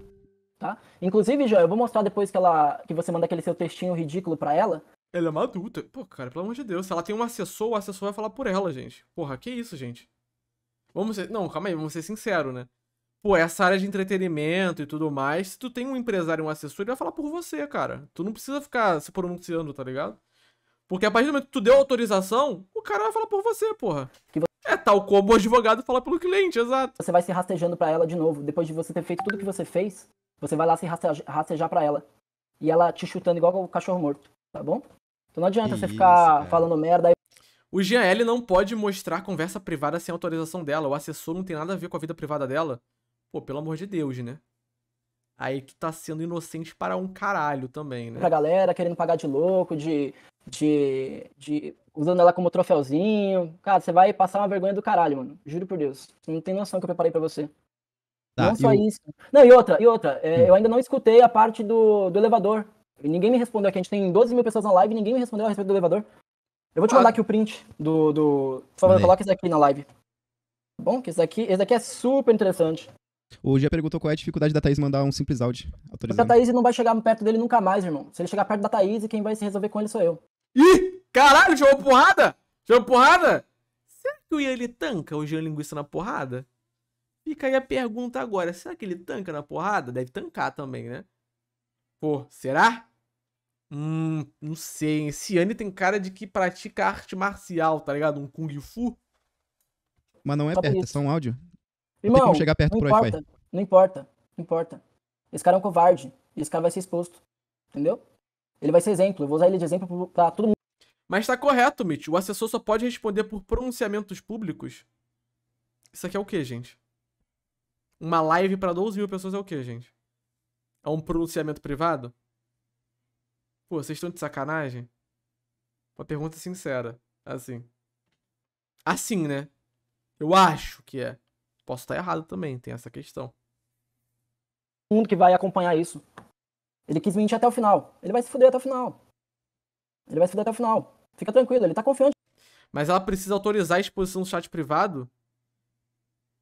Tá? Inclusive, Jean, eu vou mostrar depois que ela. que você manda aquele seu textinho ridículo pra ela. Ela é uma adulta. Pô, cara, pelo amor de Deus. Se ela tem um assessor, o assessor vai falar por ela, gente. Porra, que isso, gente? Vamos ser. Não, calma aí, vamos ser sinceros, né? Pô, essa área de entretenimento e tudo mais, se tu tem um empresário e um assessor, ele vai falar por você, cara. Tu não precisa ficar se pronunciando, tá ligado? Porque a partir do momento que tu deu autorização, o cara vai falar por você, porra. Que você... É tal como o advogado fala pelo cliente, exato. Você vai se rastejando para ela de novo. Depois de você ter feito tudo que você fez, você vai lá se rastejar, pra para ela. E ela te chutando igual o cachorro morto, tá bom? Então não adianta Isso, você ficar falando merda aí. O Jean L não pode mostrar conversa privada sem autorização dela. O assessor não tem nada a ver com a vida privada dela. Pô, pelo amor de Deus, né? Aí tu tá sendo inocente para um caralho também, né? Pra galera querendo pagar de louco, de. de. de usando ela como troféuzinho. Cara, você vai passar uma vergonha do caralho, mano. Juro por Deus. Você não tem noção que eu preparei para você. Tá, não só isso. Não, e outra, e outra. É, hum. Eu ainda não escutei a parte do, do elevador ninguém me respondeu aqui. A gente tem 12 mil pessoas na live e ninguém me respondeu a respeito do elevador. Eu vou te ah. mandar aqui o print do. do... Por favor, coloca esse aqui na live. Tá bom? Que esse daqui, esse daqui é super interessante. O Gia perguntou qual é a dificuldade da Thaís mandar um simples áudio. Porque a Thaís não vai chegar perto dele nunca mais, irmão. Se ele chegar perto da Thaís, quem vai se resolver com ele sou eu. Ih! Caralho, jogou porrada? Jogou porrada? Será que o Ian ele tanca o Jean Linguiça na porrada? Fica aí a pergunta agora. Será que ele tanca na porrada? Deve tancar também, né? Pô, será? Hum, não sei. Hein? Ciane tem cara de que pratica arte marcial, tá ligado? Um Kung Fu. Mas não é Só perto, é só um áudio. Irmão, não como chegar perto não pro importa, Não importa, não importa. Esse cara é um covarde. E esse cara vai ser exposto. Entendeu? Ele vai ser exemplo. Eu vou usar ele de exemplo pra todo mundo. Mas tá correto, Mitch. O assessor só pode responder por pronunciamentos públicos. Isso aqui é o que gente? Uma live para 12 mil pessoas é o que gente? É um pronunciamento privado? Pô, vocês estão de sacanagem? Uma pergunta sincera. Assim. Assim, né? Eu acho que é. Posso estar errado também, tem essa questão. mundo que vai acompanhar isso. Ele quis mentir até o final. Ele vai se fuder até o final. Ele vai se fuder até o final. Fica tranquilo, ele tá confiante. Mas ela precisa autorizar a exposição no chat privado?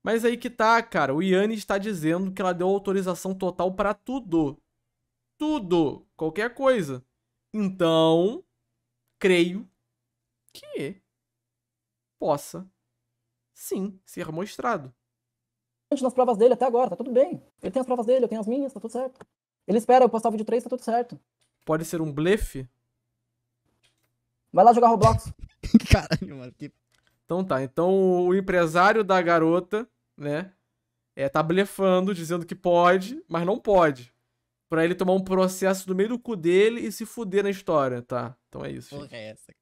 Mas aí que tá, cara. O Yanni está dizendo que ela deu autorização total para tudo. Tudo. Qualquer coisa. Então, creio que possa sim ser mostrado. Nas provas dele até agora, tá tudo bem. Ele tem as provas dele, eu tenho as minhas, tá tudo certo. Ele espera eu postar o vídeo 3, tá tudo certo. Pode ser um blefe? Vai lá jogar Roblox. Caralho, mano, que... Então tá, então o empresário da garota, né, é, tá blefando, dizendo que pode, mas não pode. Pra ele tomar um processo no meio do cu dele e se fuder na história, tá? Então é isso. Porra, é essa?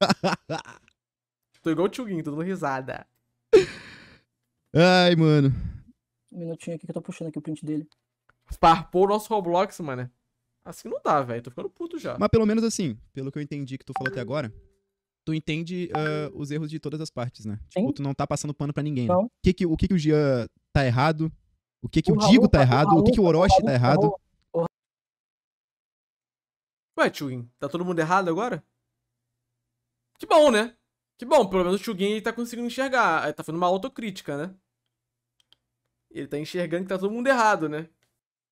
tô igual o Tchuguinho, tô dando risada. Ai, mano. Um minutinho aqui que eu tô puxando aqui o print dele. Parpou o nosso Roblox, mano. Assim não dá, velho. Tô ficando puto já. Mas pelo menos assim, pelo que eu entendi que tu falou até agora, tu entende uh, os erros de todas as partes, né? Tipo, Sim. tu não tá passando pano pra ninguém. Né? O, que que, o que que o Gia tá errado? O que que o, o Digo tá, tá- errado? Raul, o que que o Orochi Raul, tá errado? Tá Ué, Chugin, tá todo mundo errado agora? Que bom, né? Que bom, pelo menos o Chugin ele tá conseguindo enxergar. Ele eh, tá fazendo uma autocrítica, né? Ele tá enxergando que tá todo mundo errado, né?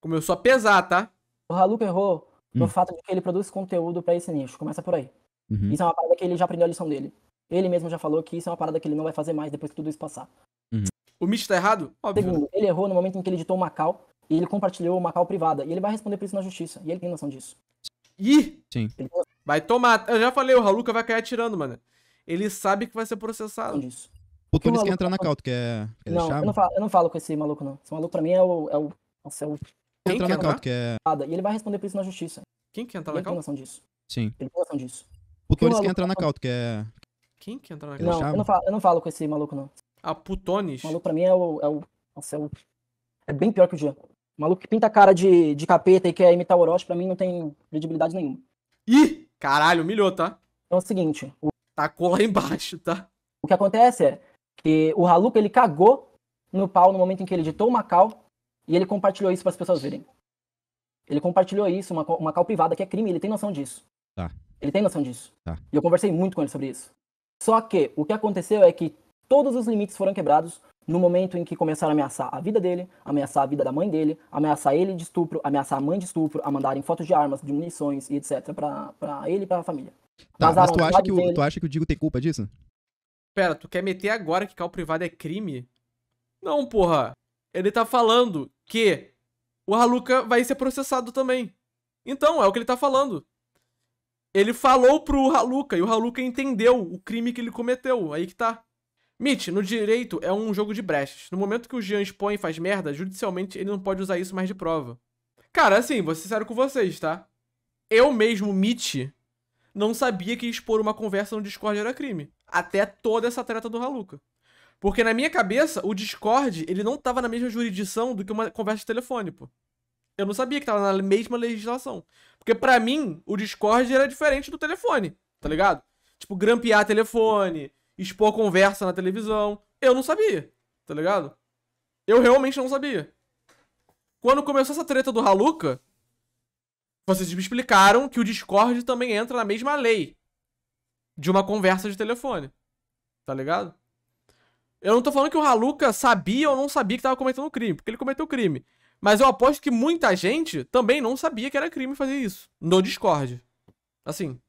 Começou a pesar, tá? O Haluca errou hum. no fato de que ele produz conteúdo para esse nicho. Começa por aí. Uhum. Isso é uma parada que ele já aprendeu a lição dele. Ele mesmo já falou que isso é uma parada que ele não vai fazer mais depois que tudo isso passar. Uhum. O Mitch tá errado? Óbvio. Segundo, ele errou no momento em que ele editou o Macau e ele compartilhou o Macau privada. E ele vai responder por isso na justiça. E ele tem noção disso. Ih! Sim. Vai tomar. Eu já falei, o Raluca vai cair atirando, mano. Ele sabe que vai ser processado. Isso. O Tunis quer entrar na cauta, quer, quer não, deixar? Eu não, falo, eu não falo com esse maluco, não. Esse maluco pra mim é o. É o nossa, é o. Quem entra na é, cauta, é? quer. E ele vai responder por isso na justiça. Quem quer entrar na cauta? Ele tem noção disso. Sim. Ele tem noção disso. O Tunis quer entrar na tá cauta, quer. Quem quer entrar na cauta? Não, eu não, falo, eu não falo com esse maluco, não. A ah, Putones? O maluco pra mim é o. É o nossa, é o. É bem pior que o Jean. O maluco que pinta a cara de, de capeta e quer imitar o Orochi, pra mim não tem credibilidade nenhuma. Ih! Caralho, humilhou, tá? Então é o seguinte. O... Tacou lá embaixo, tá? O que acontece é que o Haluka, ele cagou no pau no momento em que ele editou o Macau e ele compartilhou isso para as pessoas verem. Ele compartilhou isso, uma, uma cal privada, que é crime, ele tem noção disso. Tá. Ele tem noção disso. Tá. E eu conversei muito com ele sobre isso. Só que o que aconteceu é que todos os limites foram quebrados, no momento em que começaram a ameaçar a vida dele, ameaçar a vida da mãe dele, ameaçar ele de estupro, ameaçar a mãe de estupro, a mandarem fotos de armas, de munições e etc. pra, ele e pra família. Tá, mas tu acha, que o, tu acha que o Digo tem culpa disso? Pera, tu quer meter agora que carro privado é crime? Não, porra. Ele tá falando que o Haluka vai ser processado também. Então, é o que ele tá falando. Ele falou pro Haluka e o Haluka entendeu o crime que ele cometeu. Aí que tá. Mitch, no direito é um jogo de brechas. No momento que o Jean expõe e faz merda, judicialmente ele não pode usar isso mais de prova. Cara, assim, vou ser sincero com vocês, tá? Eu mesmo, Mitch, não sabia que expor uma conversa no Discord era crime. Até toda essa treta do Haluca. Porque na minha cabeça, o Discord, ele não tava na mesma jurisdição do que uma conversa de telefone, pô. Eu não sabia que tava na mesma legislação. Porque para mim, o Discord era diferente do telefone, tá ligado? Tipo, grampear telefone, expor conversa na televisão. Eu não sabia, tá ligado? Eu realmente não sabia. Quando começou essa treta do Haluca, vocês me explicaram que o Discord também entra na mesma lei de uma conversa de telefone. Tá ligado? Eu não tô falando que o Haluca sabia ou não sabia que tava cometendo crime, porque ele cometeu crime. Mas eu aposto que muita gente também não sabia que era crime fazer isso no Discord. Assim.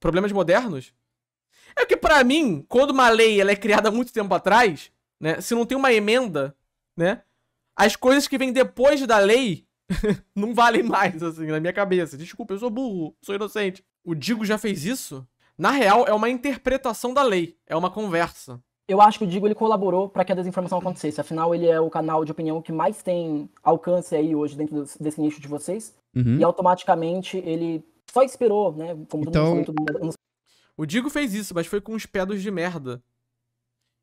Problemas modernos? É que para mim, quando uma lei ela é criada há muito tempo atrás, né? Se não tem uma emenda, né? As coisas que vêm depois da lei não valem mais, assim, na minha cabeça. Desculpa, eu sou burro, sou inocente. O Digo já fez isso? Na real, é uma interpretação da lei, é uma conversa. Eu acho que o Digo ele colaborou para que a desinformação acontecesse. Afinal, ele é o canal de opinião que mais tem alcance aí hoje dentro desse nicho de vocês. Uhum. E automaticamente ele só esperou, né? Como então, todo mundo, então todo mundo, o Digo fez isso, mas foi com os pedos de merda.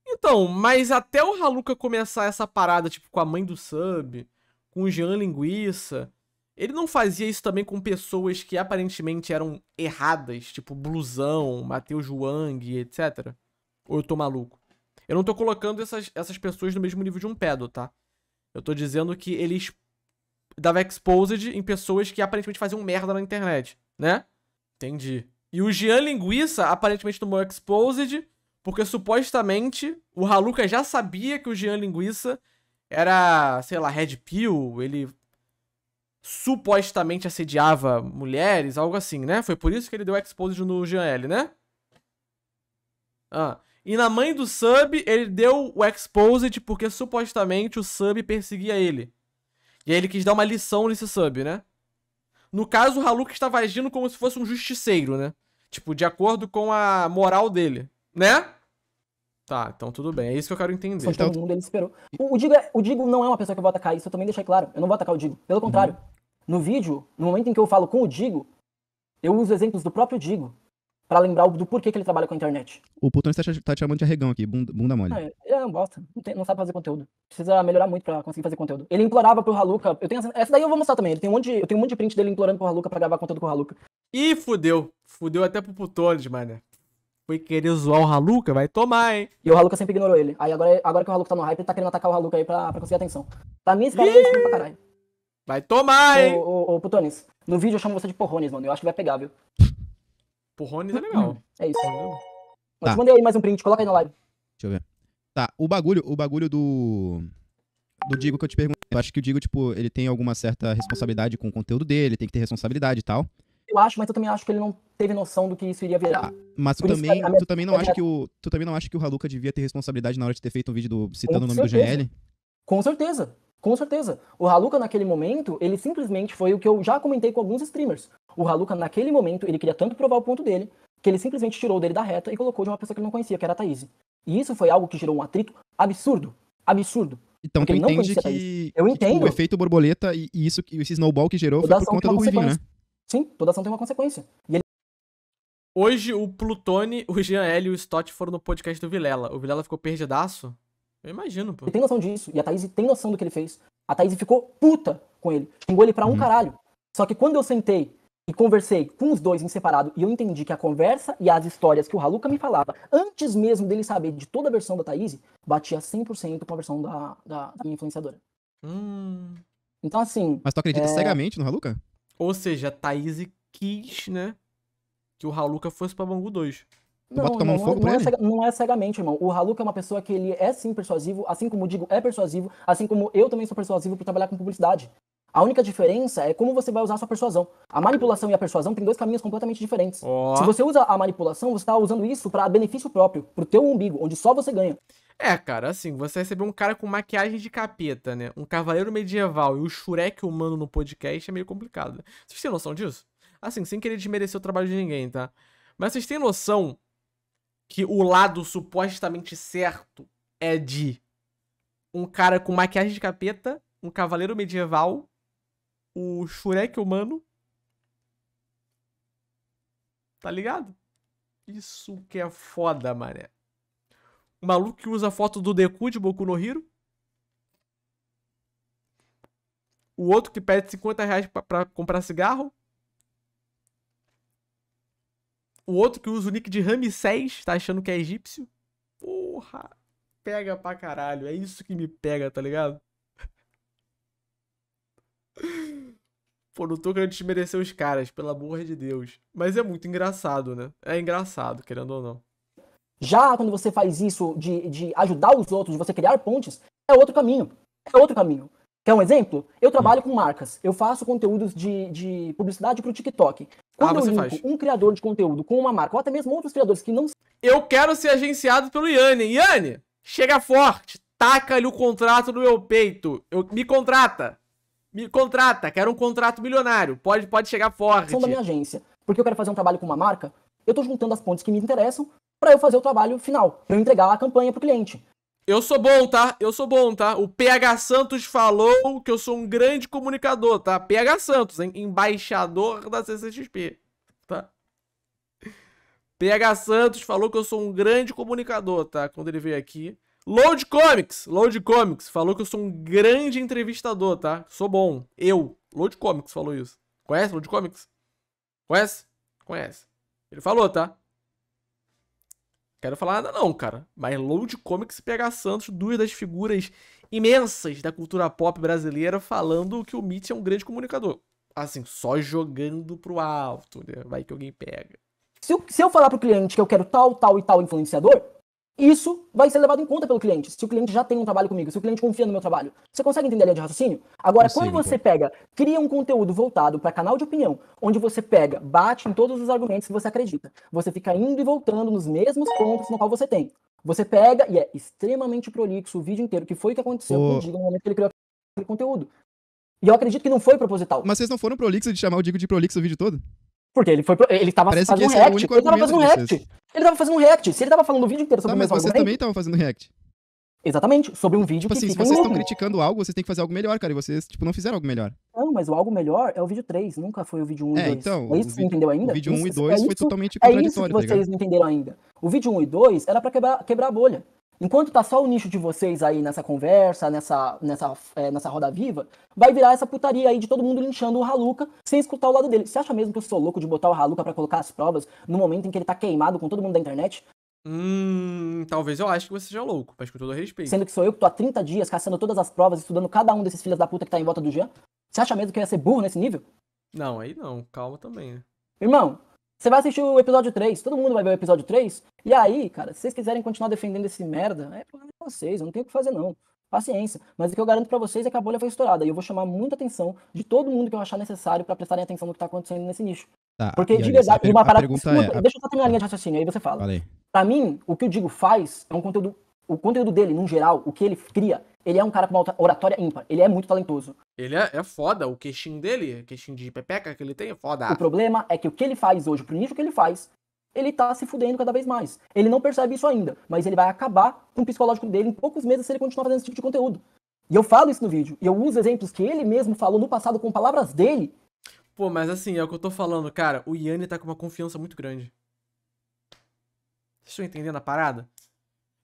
Então, mas até o Haluka começar essa parada, tipo, com a mãe do sub, com o Jean Linguiça, ele não fazia isso também com pessoas que aparentemente eram erradas, tipo Blusão, Matheus Wang, etc. Ou eu tô maluco? Eu não tô colocando essas, essas pessoas no mesmo nível de um pedo, tá? Eu tô dizendo que eles dava exposed em pessoas que aparentemente faziam merda na internet, né? Entendi. E o Jean Linguiça aparentemente tomou Exposed, porque supostamente o Haluka já sabia que o Jean Linguiça era, sei lá, Red Pill, ele supostamente assediava mulheres, algo assim, né? Foi por isso que ele deu Exposed no Jean L, né? Ah. E na mãe do Sub, ele deu o Exposed porque supostamente o Sub perseguia ele. E aí ele quis dar uma lição nesse Sub, né? No caso, o Haluk estava agindo como se fosse um justiceiro, né? Tipo, de acordo com a moral dele, né? Tá, então tudo bem. É isso que eu quero entender. Só então... Mundo, ele esperou. O, o, Digo é, o Digo não é uma pessoa que eu vou atacar, isso eu também deixei claro. Eu não vou atacar o Digo. Pelo contrário, uhum. no vídeo, no momento em que eu falo com o Digo, eu uso exemplos do próprio Digo para lembrar do porquê que ele trabalha com a internet. O Plutão está te tá chamando de arregão aqui, bunda, bunda mole. Ah, é, é um bosta, não, tem, não, sabe fazer conteúdo. Precisa melhorar muito para conseguir fazer conteúdo. Ele implorava pro Haluca, eu tenho essa daí eu vou mostrar também, ele tem um monte eu tenho um monte de print dele implorando pro Haluca para gravar conteúdo com o Haluca. Ih, fudeu. Fudeu até pro Putones, mano. Foi querer zoar o Haluca, vai tomar, hein? E o Haluca sempre ignorou ele. Aí agora, agora que o Haluca tá no hype, ele tá querendo atacar o Haluca aí pra, pra conseguir atenção. Tá me esse é cara pra caralho. Vai tomar, hein? Ô, ô, ô Putones, no vídeo eu chamo você de porrones, mano. Eu acho que vai pegar, viu? Porrones é legal. É isso. Tá. Mas mandei aí mais um print, coloca aí na live. Deixa eu ver. Tá, o bagulho, o bagulho do. Do Digo que eu te perguntei. Eu acho que o Digo, tipo, ele tem alguma certa responsabilidade com o conteúdo dele, tem que ter responsabilidade e tal. Eu acho, mas eu também acho que ele não teve noção do que isso iria virar. Ah, mas tu também, isso, minha... tu, também não acha que o, tu também não acha que o Haluca devia ter responsabilidade na hora de ter feito um vídeo do, citando com o nome certeza. do GL? Com certeza. Com certeza. O Haluka naquele momento, ele simplesmente foi o que eu já comentei com alguns streamers. O Haluka naquele momento, ele queria tanto provar o ponto dele, que ele simplesmente tirou dele da reta e colocou de uma pessoa que ele não conhecia, que era a Thaís. E isso foi algo que gerou um atrito absurdo. Absurdo. Então tu entende que, eu que, tipo, entendo. o efeito borboleta e, isso, esse snowball que gerou toda foi por conta do Ruivinho, né? Sim, toda ação tem uma consequência. Ele... Hoje o Plutone, o Jean L e o Stott foram no podcast do Vilela. O Vilela ficou perdidaço eu imagino, pô. Ele tem noção disso. E a Thaís tem noção do que ele fez. A Thaís ficou puta com ele. Xingou ele pra um hum. caralho. Só que quando eu sentei e conversei com os dois em separado e eu entendi que a conversa e as histórias que o Haluca me falava, antes mesmo dele saber de toda a versão da Thaís, batia 100% com a versão da, da, da minha influenciadora. Hum. Então, assim. Mas tu acredita é... cegamente no Haluca? Ou seja, a Thaís quis, né? Que o Haluca fosse pra Bangu 2. Não, é, fogo não, não, é não é cegamente, irmão. O Haluca é uma pessoa que ele é sim persuasivo, assim como o Digo é persuasivo, assim como eu também sou persuasivo por trabalhar com publicidade. A única diferença é como você vai usar a sua persuasão. A manipulação e a persuasão têm dois caminhos completamente diferentes. Oh. Se você usa a manipulação, você está usando isso para benefício próprio, pro teu umbigo, onde só você ganha. É, cara, assim, você recebeu um cara com maquiagem de capeta, né? Um cavaleiro medieval e o Shurek humano no podcast é meio complicado. Né? Vocês têm noção disso? Assim, sem querer desmerecer o trabalho de ninguém, tá? Mas vocês têm noção que o lado supostamente certo é de um cara com maquiagem de capeta, um cavaleiro medieval, o Shurek humano. Tá ligado? Isso que é foda, mané. O maluco que usa foto do Deku de Boku no Hiro. O outro que pede 50 reais pra, pra comprar cigarro. O outro que usa o nick de Ramsés tá achando que é egípcio. Porra, pega pra caralho. É isso que me pega, tá ligado? Pô, não tô querendo desmerecer os caras, pelo amor de Deus. Mas é muito engraçado, né? É engraçado, querendo ou não. Já quando você faz isso de, de ajudar os outros, de você criar pontes, é outro caminho. É outro caminho. Quer um exemplo? Eu trabalho com marcas. Eu faço conteúdos de, de publicidade pro TikTok. Quando ah, eu faz. um criador de conteúdo com uma marca, ou até mesmo outros criadores que não. Eu quero ser agenciado pelo Yanni. Yanni, chega forte, taca-lhe o contrato no meu peito. Eu, me contrata. Me contrata, quero um contrato milionário. Pode, pode chegar forte. São da minha agência. Porque eu quero fazer um trabalho com uma marca, eu estou juntando as pontes que me interessam para eu fazer o trabalho final, pra eu entregar a campanha pro cliente. Eu sou bom, tá? Eu sou bom, tá? O PH Santos falou que eu sou um grande comunicador, tá? PH Santos, hein? embaixador da CCXP, tá? PH Santos falou que eu sou um grande comunicador, tá? Quando ele veio aqui. Load Comics, Load Comics falou que eu sou um grande entrevistador, tá? Sou bom. Eu, Load Comics falou isso. Conhece Load Comics? Conhece? Conhece. Ele falou, tá? Quero falar nada não, cara. Mas Load Comics pegar Santos, duas das figuras imensas da cultura pop brasileira, falando que o Mitch é um grande comunicador. Assim, só jogando pro alto, né? Vai que alguém pega. Se eu, se eu falar pro cliente que eu quero tal, tal e tal influenciador, isso vai ser levado em conta pelo cliente. Se o cliente já tem um trabalho comigo, se o cliente confia no meu trabalho. Você consegue entender a linha de raciocínio? Agora, Consigo, quando você pega, cria um conteúdo voltado para canal de opinião, onde você pega, bate em todos os argumentos que você acredita. Você fica indo e voltando nos mesmos pontos no qual você tem. Você pega e é extremamente prolixo o vídeo inteiro, que foi o que aconteceu oh. com o Digo no momento que ele criou aquele conteúdo. E eu acredito que não foi proposital. Mas vocês não foram prolixos de chamar o Digo de prolixo o vídeo todo? Porque ele foi. Pro... Ele tava Parece fazendo um é react. Ele tava fazendo um react. Ele tava fazendo um react. Se ele tava falando o vídeo inteiro sobre tá, o mesmo mas vocês também estavam fazendo react. Exatamente, sobre um vídeo tipo que assim, se vocês estão criticando algo, vocês têm que fazer algo melhor, cara, e vocês, tipo, não fizeram algo melhor. Não, mas o algo melhor é o vídeo 3, nunca foi o vídeo 1 é, e 2. Então, é isso que você entendeu ainda? O vídeo 1 isso, e 2 é foi isso, totalmente contraditório, É tá isso que vocês tá não entenderam ainda. O vídeo 1 e 2 era pra quebrar, quebrar a bolha. Enquanto tá só o nicho de vocês aí nessa conversa, nessa, nessa, é, nessa roda viva, vai virar essa putaria aí de todo mundo linchando o Haluca sem escutar o lado dele. Você acha mesmo que eu sou louco de botar o Haluca para colocar as provas no momento em que ele tá queimado com todo mundo da internet? Hum, talvez eu ache que você seja louco, mas com todo respeito. Sendo que sou eu que tô há 30 dias caçando todas as provas, estudando cada um desses filhos da puta que tá em volta do Jean? Você acha mesmo que eu ia ser burro nesse nível? Não, aí não, calma também, né? Irmão, você vai assistir o episódio 3, todo mundo vai ver o episódio 3. E aí, cara, se vocês quiserem continuar defendendo esse merda, é problema de vocês, eu não tenho o que fazer não. Paciência. Mas o que eu garanto para vocês é que a bolha foi estourada. E eu vou chamar muita atenção de todo mundo que eu achar necessário para prestarem atenção no que tá acontecendo nesse nicho. Tá, Porque, de verdade, uma parada. É, a... Deixa eu só terminar a linha de raciocínio, aí você fala. Para Pra mim, o que o Digo faz é um conteúdo. O conteúdo dele, num geral, o que ele cria, ele é um cara com uma oratória ímpar. Ele é muito talentoso. Ele é, é foda. O queixinho dele, o queixinho de pepeca que ele tem, é foda. O problema é que o que ele faz hoje, pro nicho que ele faz, ele tá se fudendo cada vez mais. Ele não percebe isso ainda, mas ele vai acabar com o psicológico dele em poucos meses se ele continuar fazendo esse tipo de conteúdo. E eu falo isso no vídeo. E eu uso exemplos que ele mesmo falou no passado com palavras dele. Pô, mas assim, é o que eu tô falando, cara. O Yanni tá com uma confiança muito grande. Vocês estão entendendo a parada?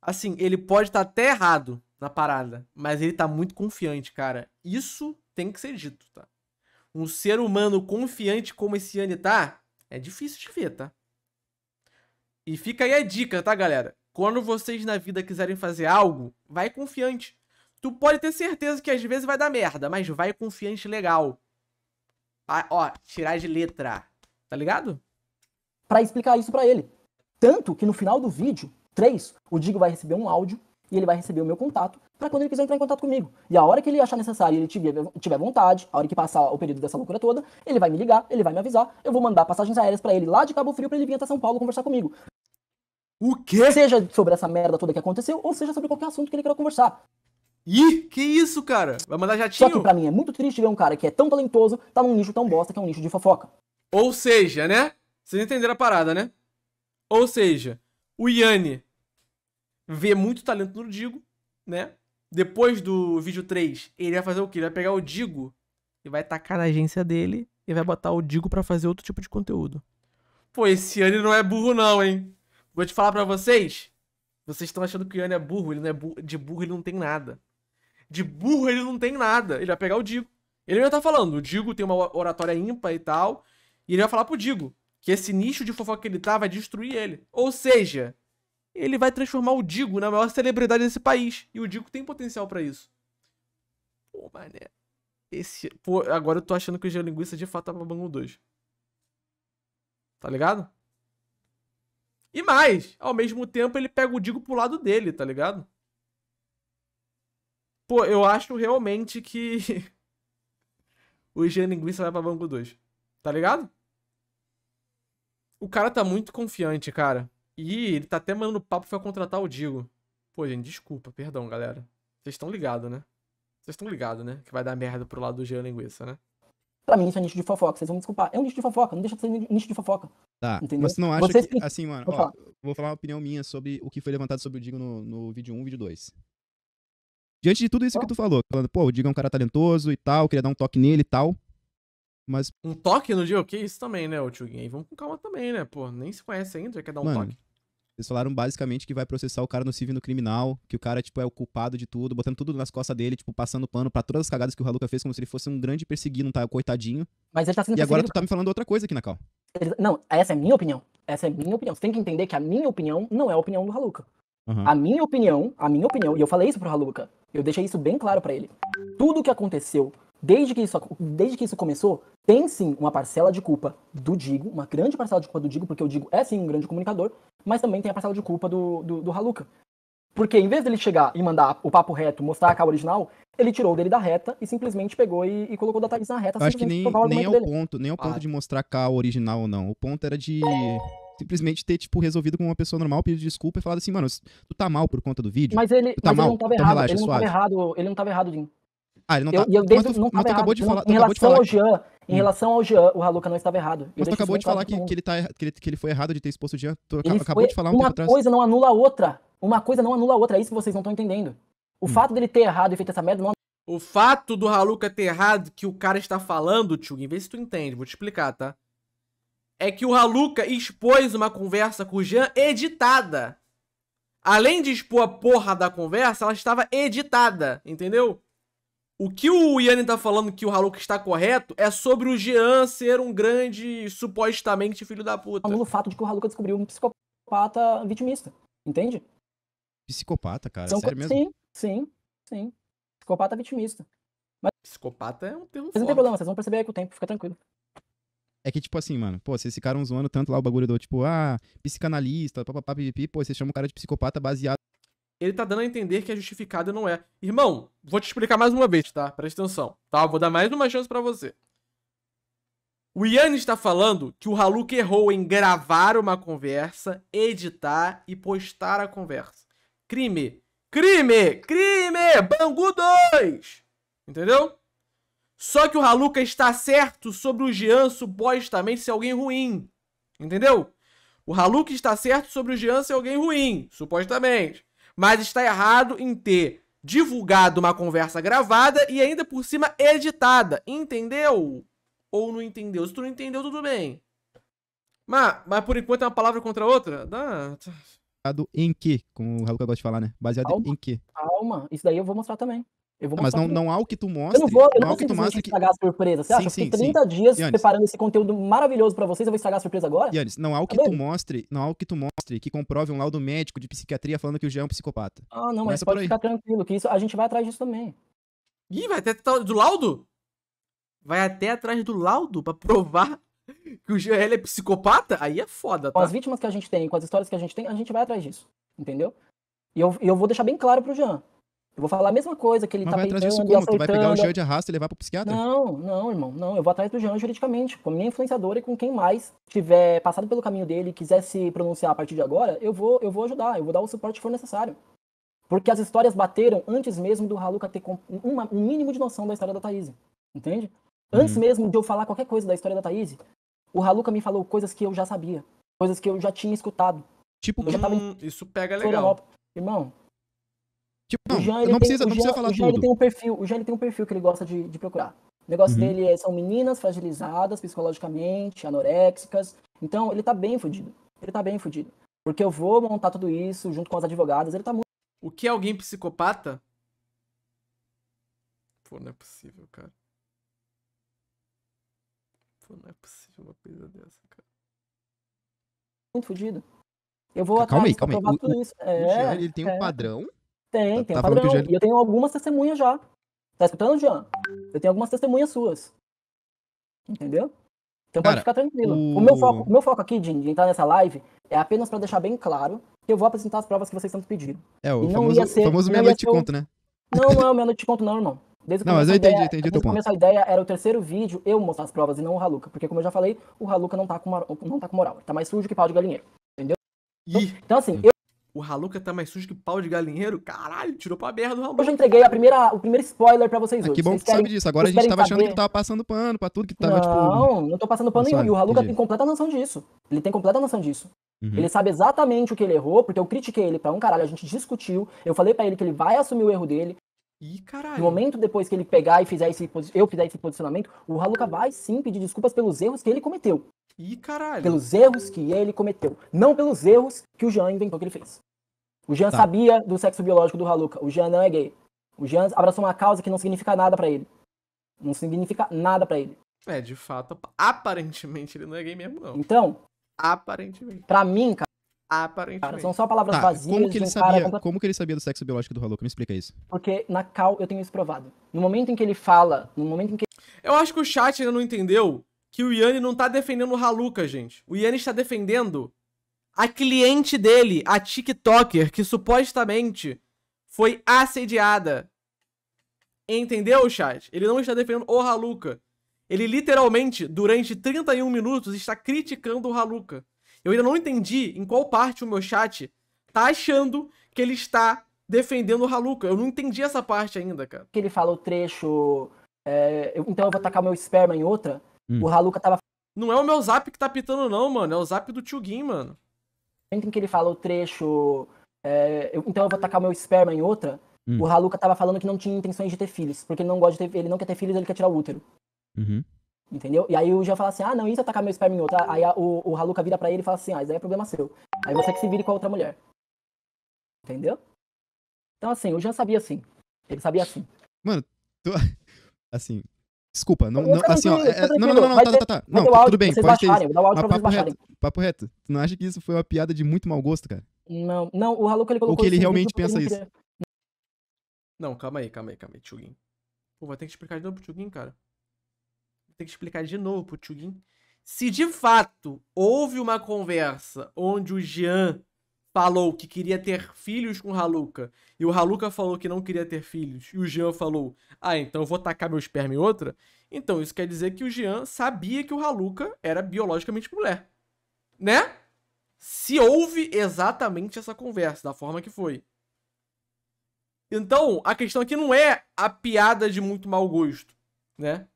Assim, ele pode estar tá até errado na parada. Mas ele tá muito confiante, cara. Isso tem que ser dito, tá? Um ser humano confiante como esse Yanni tá, é difícil de ver, tá? E fica aí a dica, tá, galera? Quando vocês na vida quiserem fazer algo, vai confiante. Tu pode ter certeza que às vezes vai dar merda, mas vai confiante legal. Ah, ó, tirar de letra. Tá ligado? Para explicar isso para ele. Tanto que no final do vídeo, 3, o Digo vai receber um áudio e ele vai receber o meu contato para quando ele quiser entrar em contato comigo. E a hora que ele achar necessário e ele tiver, tiver vontade, a hora que passar o período dessa loucura toda, ele vai me ligar, ele vai me avisar, eu vou mandar passagens aéreas para ele lá de Cabo Frio para ele vir até São Paulo conversar comigo. O quê? Seja sobre essa merda toda que aconteceu, ou seja sobre qualquer assunto que ele queira conversar. Ih, que isso, cara? Vai mandar jatinho? Só que pra mim é muito triste ver um cara que é tão talentoso, tá num nicho tão bosta que é um nicho de fofoca. Ou seja, né? Vocês entenderam a parada, né? Ou seja, o Yanni vê muito talento no Digo, né? Depois do vídeo 3, ele vai fazer o quê? Ele vai pegar o Digo e vai tacar na agência dele e vai botar o Digo para fazer outro tipo de conteúdo. Pô, esse Yanni não é burro não, hein? Vou te falar para vocês. Vocês estão achando que o Yanni é burro, ele não é burro, de burro ele não tem nada. De burro ele não tem nada. Ele vai pegar o Digo. Ele vai tá falando, o Digo tem uma oratória ímpar e tal, e ele vai falar pro Digo que esse nicho de fofoca que ele tá vai destruir ele. Ou seja, ele vai transformar o Digo na maior celebridade desse país. E o Digo tem potencial para isso. Pô, mané. Esse. Pô, agora eu tô achando que o Geolinguiça de fato tá pra Bangu 2. Tá ligado? E mais, ao mesmo tempo ele pega o Digo pro lado dele, tá ligado? Pô, eu acho realmente que o Geolinguiça vai pra Bangu 2. Tá ligado? O cara tá muito confiante, cara. E ele tá até mandando papo pra contratar o Digo. Pô, gente, desculpa, perdão, galera. Vocês estão ligados, né? Vocês estão ligados, né? Que vai dar merda pro lado do Jean Linguiça, né? Pra mim, isso é nicho de fofoca, vocês vão me desculpar. É um nicho de fofoca, não deixa de ser nicho de fofoca. Tá, entendeu? mas você não acha Vocês que, assim, mano, vou, ó, falar. vou falar uma opinião minha sobre o que foi levantado sobre o Digo no, no vídeo 1 vídeo 2. Diante de tudo isso oh. que tu falou, falando, pô, o Digo é um cara talentoso e tal, queria dar um toque nele e tal, mas... Um toque no Digo? Que isso também, né, ô Tchuguinho? Vamos com calma também, né, pô, nem se conhece ainda, já quer dar um mano, toque. Eles falaram basicamente que vai processar o cara no civil no criminal, que o cara, tipo, é o culpado de tudo, botando tudo nas costas dele, tipo, passando pano para todas as cagadas que o Haluka fez, como se ele fosse um grande perseguido, um tá, coitadinho. Mas ele tá sendo E agora tu tá me falando outra coisa aqui, Nakal. Tá, não, essa é a minha opinião. Essa é a minha opinião. Você tem que entender que a minha opinião não é a opinião do Haluka. Uhum. A minha opinião, a minha opinião, e eu falei isso pro Haluka, eu deixei isso bem claro para ele. Tudo que aconteceu Desde que, isso, desde que isso começou, tem sim uma parcela de culpa do Digo, uma grande parcela de culpa do Digo, porque o Digo é sim um grande comunicador, mas também tem a parcela de culpa do, do, do Haluca. Porque em vez dele chegar e mandar o papo reto, mostrar a cara original, ele tirou dele da reta e simplesmente pegou e, e colocou o Thaís na reta. Eu acho que nem, nem é o ponto, nem é o ponto ah. de mostrar a cara original ou não. O ponto era de simplesmente ter, tipo, resolvido com uma pessoa normal, pedir desculpa e falar assim, mano, tu tá mal por conta do vídeo. Mas ele, tu tá mas mal, ele não tava então errado, relaxa, ele não suave. tava errado, ele não tava errado, Jim. Ah, ele não eu, tá. E mas tu, mas tu acabou de falar. Em relação de falar ao Jean, em hum. relação ao Jean, o Haluka não estava errado. Eu mas tu acabou de falar que, que, ele tá, er-, que, ele, que ele foi errado de ter exposto o Jean. Tu ele acabou foi... de falar um Uma coisa não anula a outra. Uma coisa não anula a outra. É isso que vocês não estão entendendo. O hum. fato dele ter errado e feito essa merda não O fato do Haluka ter errado que o cara está falando, em vê se tu entende, vou te explicar, tá? É que o Haluka expôs uma conversa com o Jean editada. Além de expor a porra da conversa, ela estava editada, entendeu? O que o Yanni tá falando que o Haluk está correto é sobre o Jean ser um grande, supostamente, filho da puta. Falando o fato de que o Haluk descobriu um psicopata vitimista, entende? Psicopata, cara, São sério mesmo? Sim, sim, sim. Psicopata vitimista. Mas... Psicopata é um termo Mas não tem problema, vocês vão perceber aí com o tempo, fica tranquilo. É que, tipo assim, mano, pô, vocês ficaram é zoando tanto lá o bagulho do, tipo, ah, psicanalista, papapá, pipipi, pô, vocês chamam o cara de psicopata baseado ele tá dando a entender que é justificado e não é. Irmão, vou te explicar mais uma vez, tá? Presta atenção, tá? Vou dar mais uma chance para você. O Yannis está falando que o Haluk errou em gravar uma conversa, editar e postar a conversa. Crime! Crime! Crime! Bangu 2! Entendeu? Só que o Haluka está certo sobre o Jean supostamente ser alguém ruim. Entendeu? O Haluka está certo sobre o Jean ser alguém ruim, supostamente mas está errado em ter divulgado uma conversa gravada e ainda por cima editada. Entendeu? Ou não entendeu? Se tu não entendeu, tudo bem. Mas, mas por enquanto é uma palavra contra outra? Dá. Baseado em que? Como o Raluca gosta de falar, né? Baseado calma, em que? Calma, isso daí eu vou mostrar também. Não, mas não, não há o que tu mostra. Eu não vou, eu não, não que tu mostre que... estragar a surpresa. Você sim, acha? Sim, 30 sim. dias Yannis. preparando esse conteúdo maravilhoso para vocês, eu vou estragar a surpresa agora? Yannis, não há o que tá tu mostre, não há o que tu mostre que comprove um laudo médico de psiquiatria falando que o Jean é um psicopata. Ah, não, Começa mas pode ficar tranquilo, que isso, a gente vai atrás disso também. Ih, vai até do laudo? Vai até atrás do laudo para provar que o Jean é psicopata? Aí é foda, tá? Com as vítimas que a gente tem, com as histórias que a gente tem, a gente vai atrás disso, entendeu? E eu, eu vou deixar bem claro pro Jean. Eu vou falar a mesma coisa que ele Mas tá vai atrás disso como? Tu vai pegar o Jean de arrasto e levar pro psiquiatra? Não, não, irmão. Não, eu vou atrás do Jean juridicamente. Com a minha influenciadora e com quem mais tiver passado pelo caminho dele e quiser se pronunciar a partir de agora, eu vou, eu vou ajudar. Eu vou dar o suporte que for necessário. Porque as histórias bateram antes mesmo do Haluca ter uma, um mínimo de noção da história da Thaís. Entende? Uhum. Antes mesmo de eu falar qualquer coisa da história da Thaís, o Haluca me falou coisas que eu já sabia. Coisas que eu já tinha escutado. Tipo, eu tava Em... isso pega legal. Irmão, Tipo, não, Jean, precisa, não precisa falar Jean, tudo. Ele tem um perfil, o Jean tem um perfil que ele gosta de, de procurar. O negócio uhum. dele é, são meninas fragilizadas psicologicamente, anoréxicas. Então, ele tá bem fudido. Ele tá bem fudido. Porque eu vou montar tudo isso junto com as advogadas. Ele tá muito. O que é alguém psicopata? Pô, não é possível, cara. Pô, não é possível uma coisa dessa, cara. Muito fudido. Eu vou calma atrás aí, calma aí. O, o, é, o Jean, ele tem é. um padrão tem, tá, tem tá um padrão. E eu tenho algumas testemunhas já. Tá escutando, Jean? Eu tenho algumas testemunhas suas. Entendeu? Então Cara, pode ficar tranquilo. O... o... meu foco, o meu foco aqui, Jim, de entrar nessa live, é apenas para deixar bem claro que eu vou apresentar as provas que vocês estão pedindo. É, o e não famoso, ia ser, famoso Meia Noite Conto, né? Não, não é o Meia Noite Conto, não, irmão. Desde o não, mas eu entendi, ideia, entendi a ideia era o terceiro vídeo eu mostrar as provas e não o Haluca. Porque, como eu já falei, o Haluca não tá com, não tá com moral. tá mais sujo que pau de galinheiro. Entendeu? Ih. Então, assim, eu o Haluca tá mais sujo que pau de galinheiro? Caralho, tirou pra merda o Haluca. Eu já entreguei a primeira, o primeiro spoiler pra vocês ah, hoje. que bom vocês que tu sabe disso. Agora a gente tava saber. achando que tava passando pano pra tudo que tava, não, tipo... Não, não tô passando pano nenhum. E o Haluca tem completa noção disso. Ele tem completa noção disso. Uhum. Ele sabe exatamente o que ele errou, porque eu critiquei ele pra um caralho, a gente discutiu. Eu falei pra ele que ele vai assumir o erro dele. E caralho. No momento depois que ele pegar e fizer esse eu fizer esse posicionamento, o Haluka vai sim pedir desculpas pelos erros que ele cometeu. E caralho. Pelos erros que ele cometeu. Não pelos erros que o Jean inventou que ele fez. O Jean tá. sabia do sexo biológico do Haluka. O Jean não é gay. O Jean abraçou uma causa que não significa nada para ele. Não significa nada para ele. É, de fato, aparentemente ele não é gay mesmo, não. Então. Aparentemente. Pra mim, cara, Aparentemente. Cara, são só palavras tá, vazias. Como que, ele um sabia, como que ele sabia do sexo biológico do Haluka? Me explica isso. Porque na Cal eu tenho isso provado. No momento em que ele fala, no momento em que. Eu acho que o chat ainda não entendeu que o Yanni não tá defendendo o Haluka, gente. O Yanni está defendendo a cliente dele, a TikToker, que supostamente foi assediada. Entendeu, chat? Ele não está defendendo o Haluka. Ele literalmente, durante 31 minutos, está criticando o Haluka. Eu ainda não entendi em qual parte o meu chat tá achando que ele está defendendo o Haluka. Eu não entendi essa parte ainda, cara. Que ele fala o trecho. É, eu, então eu vou atacar meu esperma em outra. Hum. O Haluka tava. Não é o meu zap que tá pitando, não, mano. É o zap do tio Gim, mano. Em que ele fala o trecho. É, eu, então eu vou atacar meu esperma em outra. Hum. O Haluka tava falando que não tinha intenções de ter filhos, porque ele não gosta de ter, ele não quer ter filhos, ele quer tirar o útero. Uhum. Entendeu? E aí o Jean fala assim: ah, não, isso atacar meu esperma em outra. Aí a, o, o Haluka vira pra ele e fala assim: ah, isso aí é problema seu. Aí você que se vire com a outra mulher. Entendeu? Então, assim, o Jean sabia assim. Ele sabia assim. Mano, assim, Desculpa, não, não assim, ó. É, tá não, não, não, não, tá, ter, tá, tá. Não, tá, áudio, tudo bem, pode baixarem, ter isso. papo reto, papo reto. Tu não acha que isso foi uma piada de muito mau gosto, cara? Não, não, o Haluka ele colocou. O que ele realmente pensa isso. Não, calma aí, calma aí, calma aí, Chugin. Pô, vai ter que explicar de novo pro Chugin, cara ter que explicar de novo pro Tchugin. Se de fato houve uma conversa onde o Jean falou que queria ter filhos com o Haluka, e o Haluka falou que não queria ter filhos, e o Jean falou, ah, então eu vou tacar meu esperma em outra, então isso quer dizer que o Jean sabia que o Haluka era biologicamente mulher. Né? Se houve exatamente essa conversa, da forma que foi. Então, a questão aqui não é a piada de muito mau gosto, né?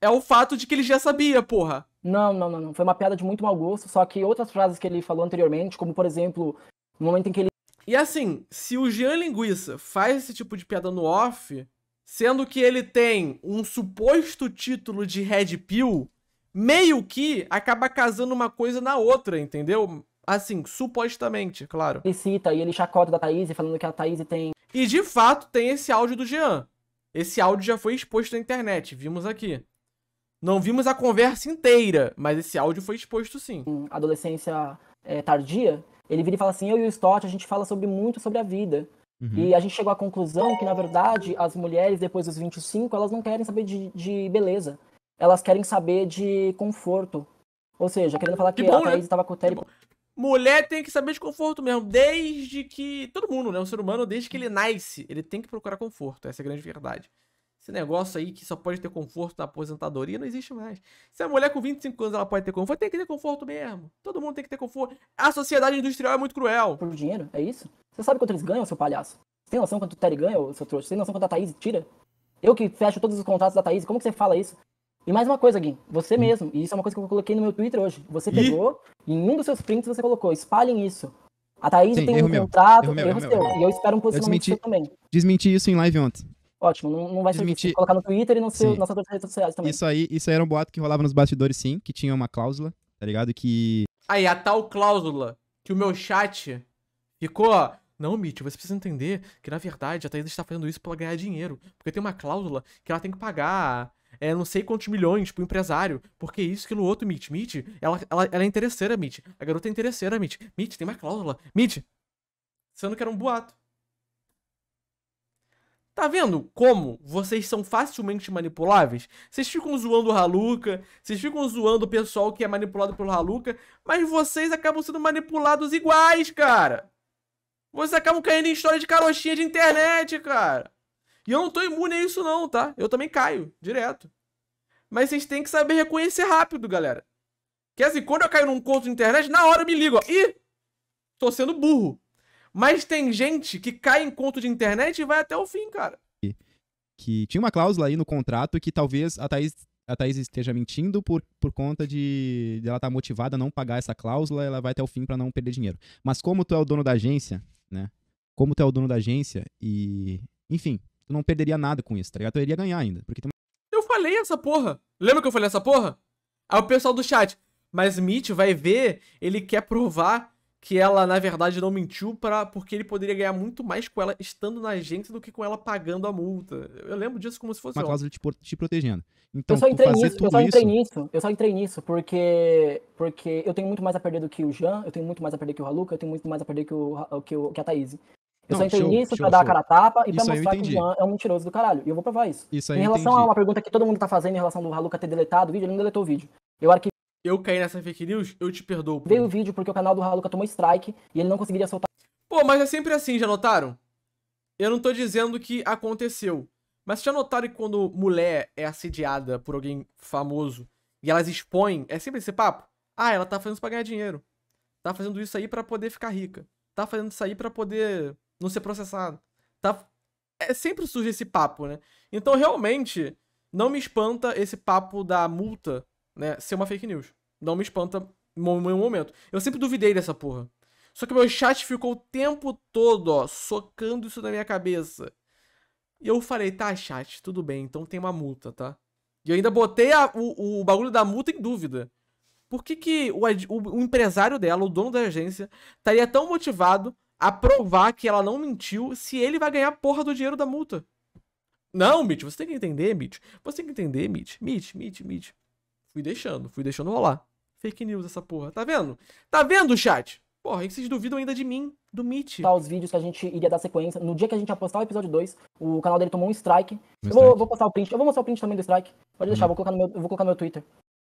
é o fato de que ele já sabia, porra. Não, não, não, não. Foi uma piada de muito mau gosto, só que outras frases que ele falou anteriormente, como por exemplo, no momento em que ele. E assim, se o Jean Linguiça faz esse tipo de piada no off, sendo que ele tem um suposto título de Red Pill, meio que acaba casando uma coisa na outra, entendeu? Assim, supostamente, claro. Ele cita e ele chacota da Thaís falando que a Thaís tem. E de fato tem esse áudio do Jean. Esse áudio já foi exposto na internet, vimos aqui. Não vimos a conversa inteira, mas esse áudio foi exposto sim. adolescência é, tardia, ele vira e fala assim: eu e o Stott, a gente fala sobre muito sobre a vida. Uhum. E a gente chegou à conclusão que, na verdade, as mulheres depois dos 25, elas não querem saber de, de beleza. Elas querem saber de conforto. Ou seja, querendo falar que, que bom, a né? Thaís estava né? com o Terry. Mulher tem que saber de conforto mesmo, desde que. Todo mundo, né? O ser humano, desde que ele nasce, ele tem que procurar conforto. Essa é a grande verdade. Esse negócio aí que só pode ter conforto na aposentadoria não existe mais. Se a mulher com 25 anos ela pode ter conforto, tem que ter conforto mesmo. Todo mundo tem que ter conforto. A sociedade industrial é muito cruel. Por dinheiro, é isso? Você sabe quanto eles ganham, seu palhaço? Você tem noção quanto o Terry ganha, seu trouxa? Você tem noção quanto a Thaís tira? Eu que fecho todos os contatos da Thaís, como que você fala isso? E mais uma coisa, Gui, você hum. mesmo, e isso é uma coisa que eu coloquei no meu Twitter hoje. Você pegou, e, em um dos seus prints você colocou, espalhem isso. A Thaís Sim, tem um meu, contrato, erro, erro, erro, seu. Meu. E eu espero um posicionamento seu também. Desmenti isso em live ontem. Ótimo, não, não vai ser Desmentir... colocar no Twitter e não ser nossas outras redes sociais também. Isso aí, isso aí era um boato que rolava nos bastidores, sim, que tinha uma cláusula, tá ligado? Que. Aí, a tal cláusula que o meu chat ficou. Não, Mitch, você precisa entender que, na verdade, a Thaís está fazendo isso para ganhar dinheiro. Porque tem uma cláusula que ela tem que pagar é, não sei quantos milhões pro empresário, porque isso, que no outro, Mitch. Mitch, ela, ela, ela é interesseira, Mitch. A garota é interesseira, Mitch. Mitch, tem uma cláusula. Mitch, sendo que era um boato. Tá vendo como vocês são facilmente manipuláveis? Vocês ficam zoando o Haluca, vocês ficam zoando o pessoal que é manipulado pelo Haluca, mas vocês acabam sendo manipulados iguais, cara. Vocês acabam caindo em história de carochinha de internet, cara. E eu não tô imune a isso não, tá? Eu também caio, direto. Mas vocês têm que saber reconhecer rápido, galera. Quer dizer, quando eu caio num conto de internet, na hora eu me ligo, ó. Ih, tô sendo burro. Mas tem gente que cai em conto de internet e vai até o fim, cara. Que tinha uma cláusula aí no contrato que talvez a Thaís, a Thaís esteja mentindo por, por conta de, de ela estar tá motivada a não pagar essa cláusula, ela vai até o fim para não perder dinheiro. Mas como tu é o dono da agência, né? Como tu é o dono da agência e. Enfim, tu não perderia nada com isso, tá ligado? Tu iria ganhar ainda. Porque tem... Eu falei essa porra. Lembra que eu falei essa porra? Aí o pessoal do chat. Mas Mitch vai ver, ele quer provar que ela, na verdade, não mentiu pra, porque ele poderia ganhar muito mais com ela estando na agência do que com ela pagando a multa. Eu lembro disso como se fosse uma cláusula te, te protegendo. Então, eu só entrei, nisso, eu só entrei isso... nisso, eu só entrei nisso, porque, porque eu tenho muito mais a perder do que o Jean, eu tenho muito mais a perder que o Haluca, eu tenho muito mais a perder que, o, que, o, que a Thaís. Eu não, só entrei show, nisso show, pra show. dar a cara a tapa e isso pra mostrar que o Jean é um mentiroso do caralho. E eu vou provar isso. isso em relação entendi. a uma pergunta que todo mundo tá fazendo em relação do Haluca ter deletado o vídeo, ele não deletou o vídeo. Eu acho que eu caí nessa fake news, eu te perdoo. Veio o vídeo porque o canal do Haluca tomou strike e ele não conseguiria soltar. Pô, mas é sempre assim, já notaram? Eu não tô dizendo que aconteceu. Mas já notaram que quando mulher é assediada por alguém famoso e elas expõem, é sempre esse papo? Ah, ela tá fazendo isso pra ganhar dinheiro. Tá fazendo isso aí para poder ficar rica. Tá fazendo isso aí pra poder não ser processado. Tá... É, sempre surge esse papo, né? Então, realmente, não me espanta esse papo da multa né, ser uma fake news. Não me espanta em nenhum momento. Eu sempre duvidei dessa porra. Só que meu chat ficou o tempo todo, ó, socando isso na minha cabeça. E eu falei, tá, chat, tudo bem, então tem uma multa, tá? E eu ainda botei a, o, o bagulho da multa em dúvida. Por que, que o, o, o empresário dela, o dono da agência, estaria tão motivado a provar que ela não mentiu se ele vai ganhar porra do dinheiro da multa? Não, Mitch, você tem que entender, Mitch. Você tem que entender, Mitch. Mitch, Mitch, Mitch. Fui deixando, fui deixando rolar. Fake news essa porra. Tá vendo? Tá vendo, chat? Porra, e vocês duvidam ainda de mim, do Mit? Tá, os vídeos que a gente iria dar sequência. No dia que a gente ia postar o episódio 2, o canal dele tomou um strike. Um eu Vou, vou, o print. Eu vou mostrar o print também do strike. Pode deixar, uhum. vou, colocar no meu, vou colocar no meu Twitter.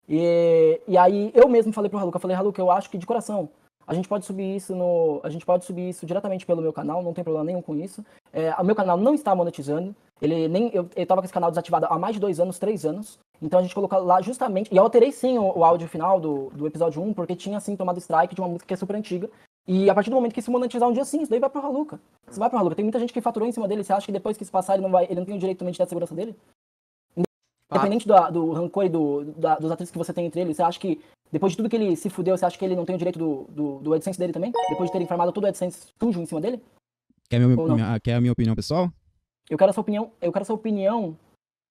E, e aí eu mesmo falei pro Haluca, eu falei, Haluca, eu acho que de coração, a gente pode subir isso no. A gente pode subir isso diretamente pelo meu canal, não tem problema nenhum com isso. É, o meu canal não está monetizando. Ele nem. Eu, eu tava com esse canal desativado há mais de dois anos, três anos. Então a gente colocou lá justamente. E eu alterei sim o, o áudio final do, do episódio 1, porque tinha assim tomado strike de uma música que é super antiga. E a partir do momento que se monetizar um dia, sim, isso daí vai pro Haluca. Isso vai pro Haluca. Tem muita gente que faturou em cima dele. Você acha que depois que isso passar, ele não, vai, ele não tem o direito também de a segurança dele? Independente ah. do, do rancor e do, da, dos atrizes que você tem entre eles, você acha que depois de tudo que ele se fudeu, você acha que ele não tem o direito do, do, do AdSense dele também? Depois de terem farmado todo o AdSense sujo em cima dele? Quer, meu, minha, quer a minha opinião pessoal? Eu quero a sua opinião, eu quero a sua opinião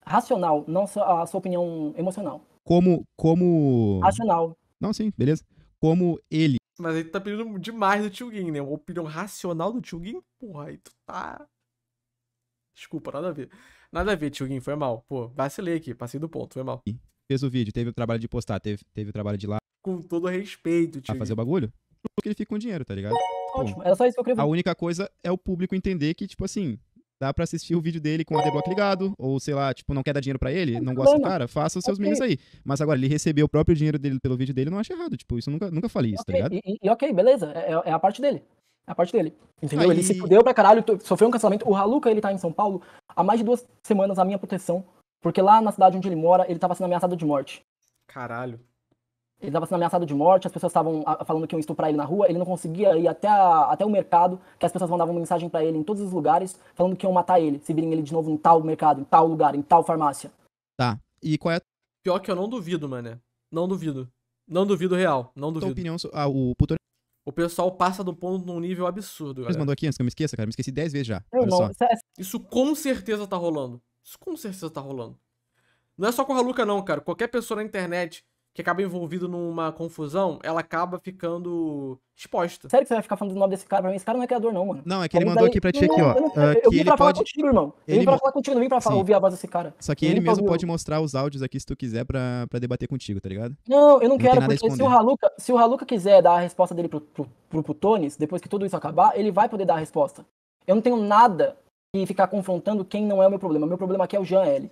racional, não a sua opinião emocional. Como. como... Racional. Não, sim, beleza. Como ele. Mas aí tu tá pedindo demais do Tio Gin, né? Uma opinião racional do Tio Gin? Porra, aí tu tá. Desculpa, nada a ver. Nada a ver, Tio Gin, foi mal. Pô, vacilei aqui, passei do ponto, foi mal. Fez o vídeo, teve o trabalho de postar, teve, teve o trabalho de lá. Com todo respeito, Tio. Pra fazer o bagulho? Porque ele fica com dinheiro, tá ligado? Ótimo, era só isso que eu queria ver. A única coisa é o público entender que, tipo assim, dá para assistir o vídeo dele com o adblock ligado, ou sei lá, tipo, não quer dar dinheiro para ele, não gosta do cara, faça os seus okay. memes aí. Mas agora, ele receber o próprio dinheiro dele pelo vídeo dele, não acho errado, tipo, isso nunca, nunca falei isso, tá okay. tá ligado? E, e, ok, beleza, é, é, é, a parte dele. É a parte dele. Entendeu? Aí... Ele se fudeu pra caralho, sofreu um cancelamento. O Haluca, ele tá em São Paulo há mais de duas semanas, a minha proteção, porque lá na cidade onde ele mora, ele tava sendo ameaçado de morte. Caralho. Ele estava sendo ameaçado de morte, as pessoas estavam ah, falando que iam estuprar ele na rua, ele não conseguia ir até, a, até o mercado, que as pessoas mandavam mensagem para ele em todos os lugares, falando que iam matar ele, se virem ele de novo em tal mercado, em tal lugar, em tal farmácia. Tá. E qual é. Pior que eu não duvido, mano. Não duvido. Não duvido real. Não duvido. Tua opinião, so... ah, o Plutônio o pessoal passa do ponto num nível absurdo, galera. Mas mandou aqui antes que eu me esqueça, cara. Me esqueci 10 vezes já. Eu Olha não, é- Isso com certeza tá rolando. Isso com certeza tá rolando. Não é só com a Haluca, não, cara. Qualquer pessoa na internet que acaba envolvido numa confusão, ela acaba ficando exposta. Sério que você vai ficar falando do nome desse cara? Pra mim, esse cara não é criador, não, mano. Não, é que tá ele mandou aqui pra ti, aqui, ó. Eu, ah, vim pra pode... falar contigo, irmão. Eu ele... vim pra falar contigo, não vim pra falar, ouvir a voz desse cara. Só que ele mesmo pode mostrar os áudios aqui se tu quiser pra, pra debater contigo, tá ligado? Não, eu não, não quero, porque se o, Haluca, se o Haluca quiser dar a resposta dele pro, pro, pro, depois que tudo isso acabar, ele vai poder dar a resposta. Eu não tenho nada que ficar confrontando quem não é o meu problema. Meu problema aqui é o Jean L.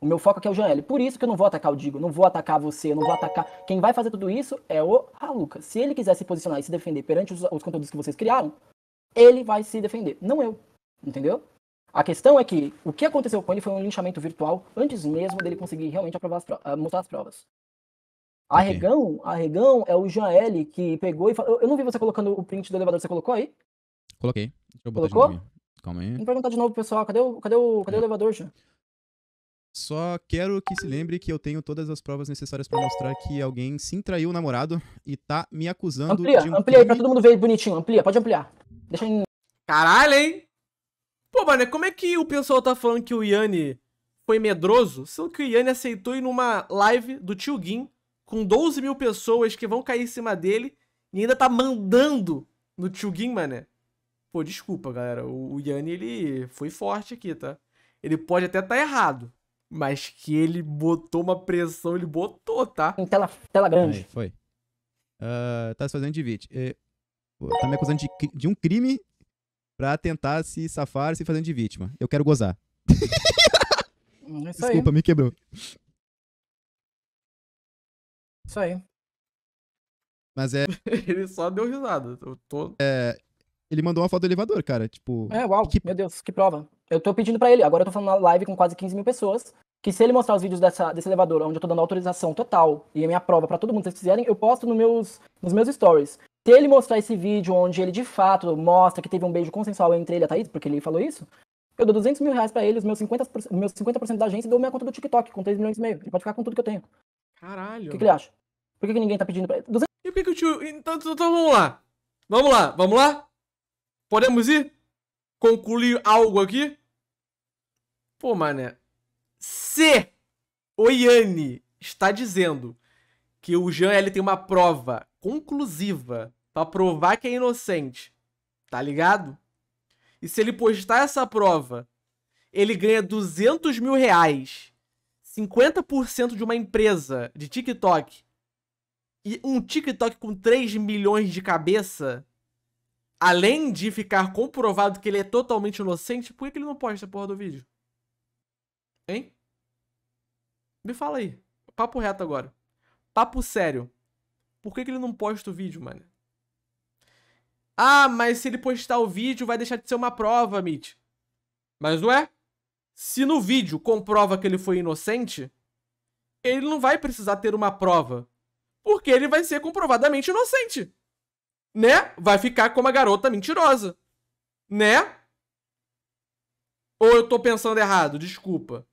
O meu foco aqui é o Joel. Por isso que eu não vou atacar o Digo, não vou atacar você, não vou atacar. Quem vai fazer tudo isso é o Haluca. Se ele quiser se posicionar e se defender perante os, os conteúdos que vocês criaram, ele vai se defender, não eu. Entendeu? A questão é que o que aconteceu com ele foi um linchamento virtual antes mesmo dele conseguir realmente aprovar as provas, ah, mostrar as provas. Arregão, okay. Arregão é o Joel que pegou e falou. Eu não vi você colocando o print do elevador, você colocou aí? Coloquei. Colocou? Calma aí. Vou perguntar de novo, pessoal. Cadê o, cadê o, cadê o é. elevador, já? Só quero que se lembre que eu tenho todas as provas necessárias para mostrar que alguém sim traiu o namorado e tá me acusando amplia, de um Amplia aí pra todo mundo ver bonitinho, amplia, pode ampliar. Deixa em... Caralho, hein? Pô, mano, como é que o pessoal tá falando que o Yanni foi medroso, sendo que o Yanni aceitou ir numa live do Tio Gin com 12 mil pessoas que vão cair em cima dele e ainda tá mandando no Tio Gin, mané? Pô, desculpa, galera. O Yanni, ele foi forte aqui, tá? Ele pode até estar tá errado, mas que ele botou uma pressão, ele botou, tá? Em tela, tela grande. Aí, foi. Uh, tá se fazendo de vítima. É, tá me acusando de, de um crime pra tentar se safar se fazendo de vítima. Eu quero gozar. É Desculpa, aí. me quebrou. Isso aí. Mas é. ele só deu risada. Eu tô... É, ele mandou uma foto do elevador, cara. Tipo. É, uau, que... meu Deus, que prova. Eu tô pedindo pra ele, agora eu tô falando na live com quase 15 mil pessoas, que se ele mostrar os vídeos dessa, desse elevador, onde eu tô dando autorização total, e a minha prova para todo mundo, se vocês quiserem, eu posto no meus, nos meus stories. Se ele mostrar esse vídeo onde ele de fato mostra que teve um beijo consensual entre ele e a Thaís, porque ele falou isso, eu dou 200 mil reais pra ele, os meus 50%, meus 50 da agência, e dou minha conta do TikTok com 3 milhões e meio. Ele pode ficar com tudo que eu tenho. Caralho. O que, que ele acha? Por que, que, ninguém tá pedindo pra ele? 200... E por que, que o tio. Então, então, então vamos lá. Vamos lá, vamos lá? Podemos ir? Concluir algo aqui? Pô, mané. Se Oiane está dizendo que o Jean ele tem uma prova conclusiva para provar que é inocente, tá ligado? E se ele postar essa prova, ele ganha 200 mil reais, 50% de uma empresa de TikTok e um TikTok com 3 milhões de cabeça, além de ficar comprovado que ele é totalmente inocente, por que, ele não posta a porra do vídeo? Hein? Me fala aí. Papo reto agora. Papo sério. Por que, que ele não posta o vídeo, mano? Ah, mas se ele postar o vídeo, vai deixar de ser uma prova, Mitch. Mas não é? Se no vídeo comprova que ele foi inocente, ele não vai precisar ter uma prova. Porque ele vai ser comprovadamente inocente né? Vai ficar como a garota mentirosa, né? Ou eu tô pensando errado, desculpa.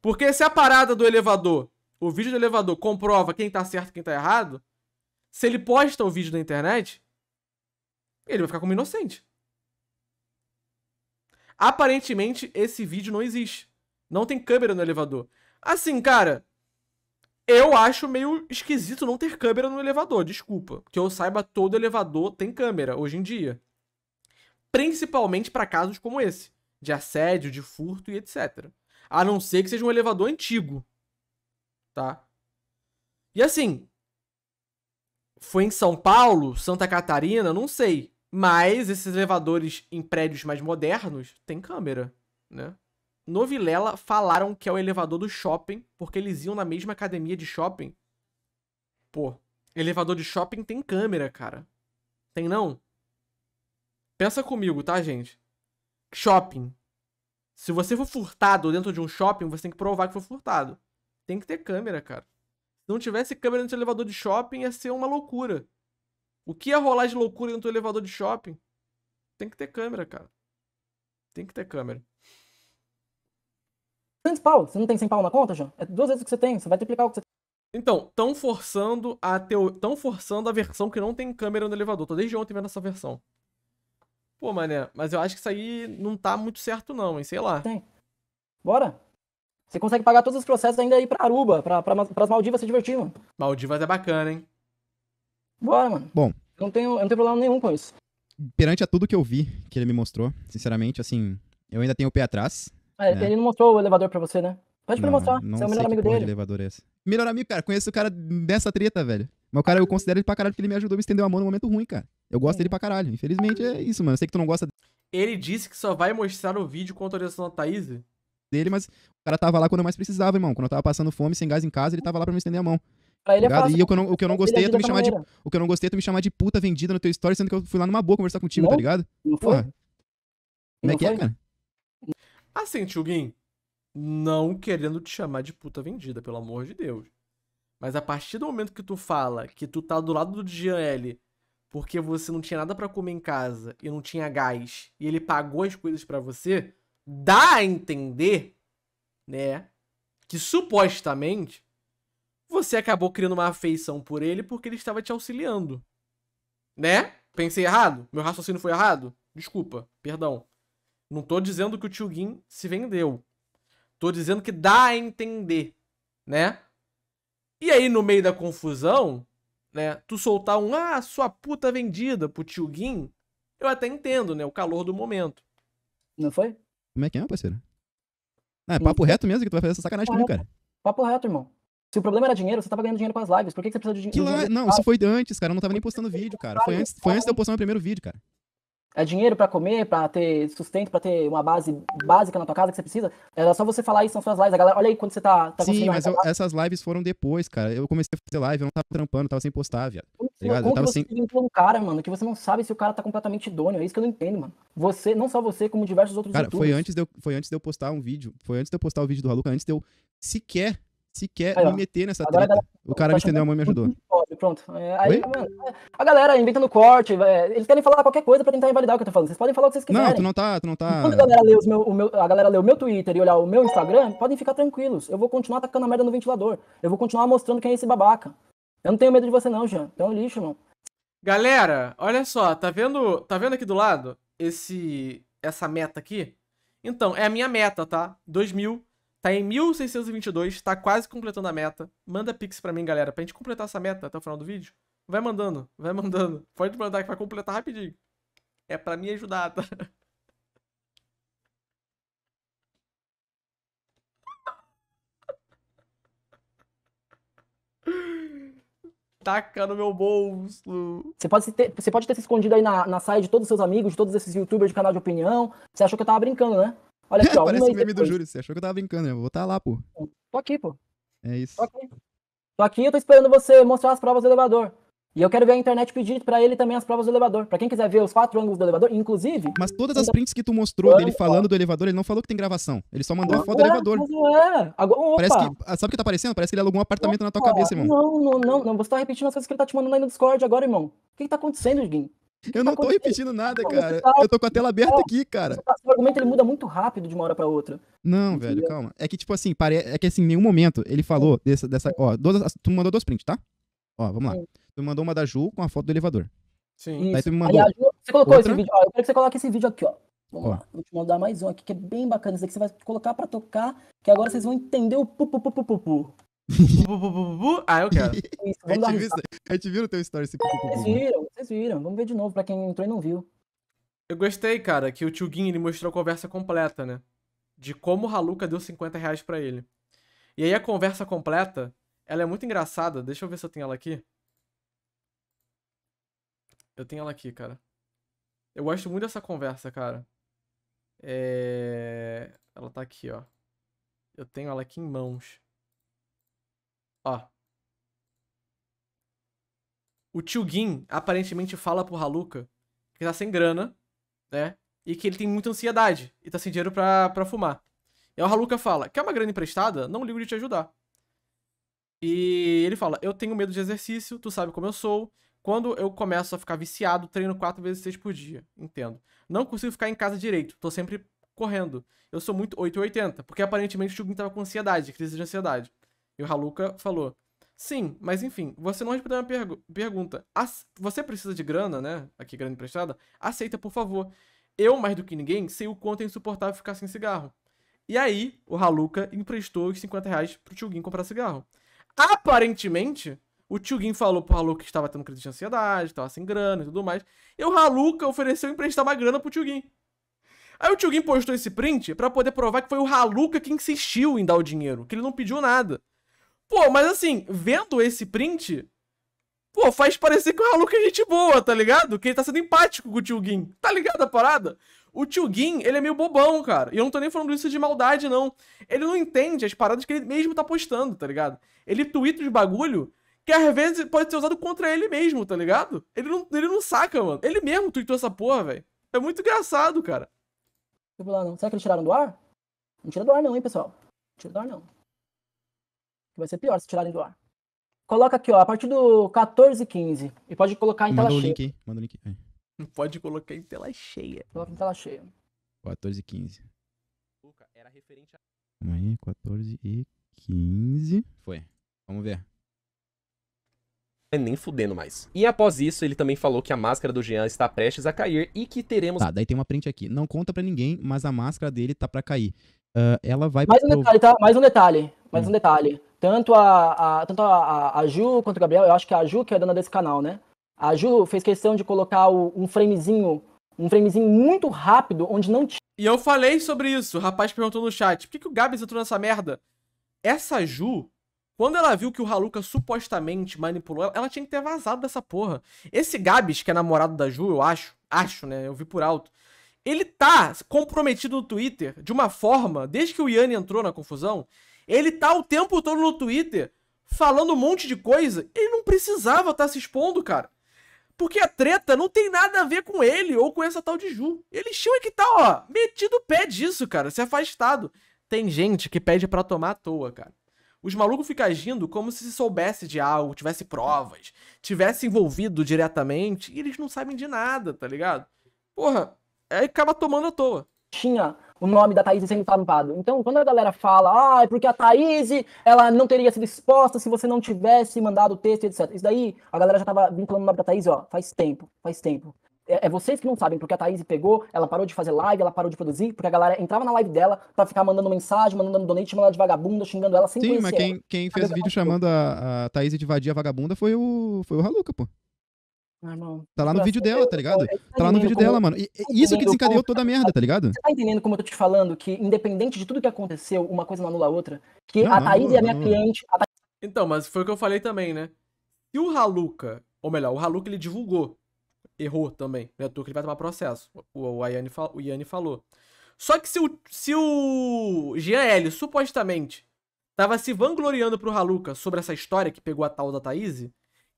Porque se a parada do elevador, o vídeo do elevador, comprova quem tá certo e quem tá errado, se ele posta o vídeo na internet, ele vai ficar como inocente. Aparentemente, esse vídeo não existe. Não tem câmera no elevador. Assim, cara, eu acho meio esquisito não ter câmera no elevador, desculpa. Que eu saiba, todo elevador tem câmera hoje em dia. Principalmente para casos como esse, de assédio, de furto e etc. A não ser que seja um elevador antigo. Tá? E assim, foi em São Paulo, Santa Catarina, não sei. Mas esses elevadores em prédios mais modernos têm câmera, né? no Vilela falaram que é o elevador do shopping, porque eles iam na mesma academia de shopping. Pô, elevador de shopping tem câmera, cara. Tem não? Pensa comigo, tá, gente? Shopping. Se você for furtado dentro de um shopping, você tem que provar que foi furtado. Tem que ter câmera, cara. Se não tivesse câmera dentro do elevador de shopping, ia ser uma loucura. O que ia rolar de loucura dentro do elevador de shopping? Tem que ter câmera, cara. Tem que ter câmera. 100 pau. Você não tem 100 pau na conta, João? É duas vezes o que você tem. Você vai triplicar o que você tem. Então, estão forçando a teo... tão forçando a versão que não tem câmera no elevador. Tô desde ontem vendo essa versão. Pô, mané, mas eu acho que isso aí não tá muito certo não, hein? Sei lá. Tem. Bora. Você consegue pagar todos os processos ainda aí pra Aruba, pra, pra, pras Maldivas se divertir, mano. Maldivas é bacana, hein? Bora, mano. Bom. Eu não tenho, eu não tenho problema nenhum com isso. Perante a tudo que eu vi, que ele me mostrou, sinceramente, assim, eu ainda tenho o pé atrás é, né? Ele não mostrou o elevador pra você, né? Pode me mostrar, não você é o melhor amigo dele. elevador é esse. Melhor amigo, cara, conheço o cara dessa treta, velho. Mas o cara, eu considero ele pra caralho porque ele me ajudou, a me estender a mão no momento ruim, cara. Eu gosto dele pra caralho. Infelizmente é isso, mano. Eu sei que tu não gosta Ele disse que só vai mostrar o vídeo com a autorização da Thaís? dele, mas o cara tava lá quando eu mais precisava, irmão. Quando eu tava passando fome, sem gás em casa, ele tava lá pra me estender a mão. ele é E o que eu não, que eu não gostei é tu me chamar de. O que eu não gostei é tu me chamar de puta vendida no teu story, sendo que eu fui lá numa boa conversar contigo, tá não? tá ligado? Não foi? Porra. Como é que é, cara? Assim, Tchugin, não querendo te chamar de puta vendida, pelo amor de Deus. Mas a partir do momento que tu fala que tu tá do lado do DJL porque você não tinha nada para comer em casa e não tinha gás e ele pagou as coisas para você, dá a entender, né, que supostamente você acabou criando uma afeição por ele porque ele estava te auxiliando. Né? Pensei errado? Meu raciocínio foi errado? Desculpa, perdão. Não tô dizendo que o Tio Gin se vendeu. Tô dizendo que dá a entender, né? E aí, no meio da confusão, né? Tu soltar um, ah, sua puta vendida pro Tio Gin, eu até entendo, né? O calor do momento. Não foi? Como é que é, parceiro? Ah, é papo reto mesmo que tu vai fazer essa sacanagem comigo, cara. Papo reto, irmão. Se o problema era dinheiro, você tava ganhando dinheiro com as lives. Por que, que você precisa de dinheiro? Não, isso foi antes, cara. Eu não tava nem postando vídeo, cara. Foi antes, foi antes de eu postar meu primeiro vídeo, cara é dinheiro para comer, para ter sustento, para ter uma base básica na tua casa que você precisa. Era só você falar isso nas suas lives. A galera, olha aí quando você tá, tá Sim, mas eu, essas lives foram depois, cara. Eu comecei a fazer live, eu não tava trampando, tava sem postar, viado. Tá eu tava você sem... um cara, mano, que você não sabe se o cara tá completamente idôneo. É isso que eu não entendo, mano. Você, não só você, como diversos outros cara, Foi antes, de eu, foi antes de eu postar um vídeo. Foi antes de eu postar o vídeo do Haluca, antes de eu sequer sequer aí, me meter nessa treta. Galera, o cara tá me estendeu a mão e me ajudou. Pronto. É, aí, mano, a galera inventando corte, é, eles querem falar qualquer coisa pra tentar invalidar o que eu tô falando. Vocês podem falar o que vocês quiserem. Não, tu não tá, tu não tá. Quando a galera lê, meu, o meu, a galera lê o meu Twitter e olhar o meu Instagram, podem ficar tranquilos. Eu vou continuar tacando a merda no ventilador. Eu vou continuar mostrando quem é esse babaca. Eu não tenho medo de você não, Jean. Então é lixo, mano. Galera, olha só, tá vendo, tá vendo aqui do lado esse essa meta aqui? Então, é a minha meta, tá? 2000. mil Tá em 1622, tá quase completando a meta. Manda pix pra mim, galera, pra gente completar essa meta até o final do vídeo. Vai mandando, vai mandando. Pode mandar que vai completar rapidinho. É pra me ajudar, tá? taca no meu bolso. Você pode ter, você pode ter se escondido aí na, na saia de todos os seus amigos, de todos esses youtubers de canal de opinião. Você achou que eu tava brincando, né? Olha aqui, ó. Parece um o meme depois. do Júri. Você achou que eu tava brincando, né? Vou estar lá, pô. Tô aqui, pô. É isso. Tô aqui. Tô aqui eu tô esperando você mostrar as provas do elevador. E eu quero ver a internet pedir para ele também as provas do elevador. Para quem quiser ver os quatro ângulos do elevador, inclusive. Mas todas as prints que tu mostrou dele falando do elevador, ele não falou que tem gravação. Ele só mandou a foto do elevador. É. Agora, Parece que. Ah, sabe o que tá aparecendo? Parece que ele alugou um apartamento na tua cabeça, irmão. Não, não, não, Você tá repetindo as coisas que ele tá te mandando aí no Discord agora, irmão. O que, que tá acontecendo, Guim? Eu não tô repetindo nada, cara. Eu tô com a tela aberta é, aqui, cara. O argumento ele muda muito rápido de uma hora para outra. Não, velho, calma. É que tipo assim, pare... é que assim, em nenhum momento ele falou dessa, dessa, ó, duas... tu mandou dois prints, tá? Ó, vamos lá. Tu Tu mandou uma da Ju com a foto do elevador. Sim. Aí tu me mandou. Aliás, você colocou outra? esse vídeo, ó, eu quero que você coloque esse vídeo aqui, ó. Vamos ó. lá. Vou te mandar mais um aqui que é bem bacana, esse aqui você vai colocar para tocar, que agora vocês vão entender o pu pu pu pu pu bu, bu, bu, ah, eu quero. É isso, a, gente viu, a gente viu o teu story. Vocês viram, vocês viram. Vamos ver de novo pra quem entrou e não viu. Eu gostei, cara, que o tio Gin, ele mostrou a conversa completa, né? De como o Haluka deu 50 reais pra ele. E aí a conversa completa, ela é muito engraçada. Deixa eu ver se eu tenho ela aqui. Eu tenho ela aqui, cara. Eu gosto muito dessa conversa, cara. É... Ela tá aqui, ó. Eu tenho ela aqui em mãos. Ó. O tio Gin aparentemente fala pro Haluka que tá sem grana, né? E que ele tem muita ansiedade e tá sem dinheiro pra, pra fumar. E aí o Haluka fala: Quer uma grana emprestada? Não ligo de te ajudar. E ele fala: Eu tenho medo de exercício, tu sabe como eu sou. Quando eu começo a ficar viciado, treino quatro vezes seis por dia. Entendo. Não consigo ficar em casa direito, tô sempre correndo. Eu sou muito 880, porque aparentemente o Shugin tava com ansiedade, crise de ansiedade. E o Haluka falou: Sim, mas enfim, você não respondeu a minha pergu pergunta. você precisa de grana, né? Aqui, grana emprestada. Aceita, por favor. Eu, mais do que ninguém, sei o quanto é insuportável ficar sem cigarro. E aí, o Haluka emprestou os 50 reais pro Tio Gin comprar cigarro. Aparentemente, o Tio Gin falou pro Haluka que estava tendo crise de ansiedade, estava sem grana e tudo mais. E o Haluka ofereceu emprestar uma grana pro Tio Gin. Aí o Tio Gin postou esse print para poder provar que foi o Haluka que insistiu em dar o dinheiro, que ele não pediu nada. Pô, mas assim, vendo esse print, pô, faz parecer que o Haluk é gente boa, tá ligado? Que ele tá sendo empático com o Tio Gin. Tá ligado a parada? O Tio Gin, ele é meio bobão, cara. E eu não tô nem falando isso de maldade, não. Ele não entende as paradas que ele mesmo tá postando, tá ligado? Ele twitta de bagulho que às vezes pode ser usado contra ele mesmo, tá ligado? Ele não, ele não saca, mano. Ele mesmo tweetou essa porra, velho. É muito engraçado, cara. Será que eles tiraram do ar? Não tira do ar não, hein, pessoal. Não tira do ar não que vai ser pior se tirarem do ar. Coloca aqui, ó, a partir do 14 e 15. E pode colocar em manda tela o cheia. Link, aí, manda o link aí. Pode colocar em tela cheia. Coloca em tela cheia. 14 e 15. Luca, era referente a... Calma aí, 14 e 15. Foi. Vamos ver. É nem fudendo mais. E após isso, ele também falou que a máscara do Jean está prestes a cair e que teremos. Tá, daí tem uma print aqui. Não conta pra ninguém, mas a máscara dele tá pra cair. Uh, ela vai. Mais um detalhe, tá? Mais um detalhe. Mais hum. um detalhe. Tanto a, a tanto a, a, Ju quanto o Gabriel, eu acho que é a Ju que é dona desse canal, né? A Ju fez questão de colocar o, um framezinho, um framezinho muito rápido, onde não tinha. E eu falei sobre isso, o rapaz perguntou no chat, por que, que o Gabs entrou nessa merda? Essa Ju, quando ela viu que o Haluka supostamente manipulou ela, ela tinha que ter vazado dessa porra. Esse Gabs, que é namorado da Ju, eu acho, acho, né? Eu vi por alto. Ele tá comprometido no Twitter de uma forma, desde que o Yanni entrou na confusão, ele tá o tempo todo no Twitter falando um monte de coisa. Ele não precisava estar tá se expondo, cara. Porque a treta não tem nada a ver com ele ou com essa tal de Ju. Eles tinham que tá, ó, metido o pé disso, cara, se afastado. Tem gente que pede para tomar à toa, cara. Os malucos ficam agindo como se soubesse de algo, tivesse provas, tivesse envolvido diretamente, e eles não sabem de nada, tá ligado? Porra, aí acaba tomando à toa. Tinha o nome da Thaís sendo tampado. Então, quando a galera fala, ah, é porque a Thaís, ela não teria sido exposta se você não tivesse mandado o texto, etc. Isso daí, a galera já tava vinculando o nome da Thaís, ó, faz tempo, faz tempo. É, é vocês que não sabem, porque a Thaís pegou, ela parou de fazer live, ela parou de produzir, porque a galera entrava na live dela pra ficar mandando mensagem, mandando donate, mandando de vagabunda, xingando ela sem Sim, mas quem, quem fez vídeo chamando a, a Thaís de vadia vagabunda foi o, foi o Haluca, pô. Ah, tá lá no vídeo dela, tá ligado? Tá lá no vídeo dela, mano. E, isso que desencadeou toda a merda, tá ligado? Você tá entendendo como eu tô te falando que, independente de tudo que aconteceu, uma coisa não anula a outra? Que não, a Thaís é a minha não. cliente. A... Então, mas foi o que eu falei também, né? Se o Haluca, ou melhor, o Haluca ele divulgou, errou também, né? Tô que ele vai tomar processo. O, o, Ayane, o falou. Só que se o, se o GL supostamente tava se vangloriando pro Haluca sobre essa história que pegou a tal da Thaís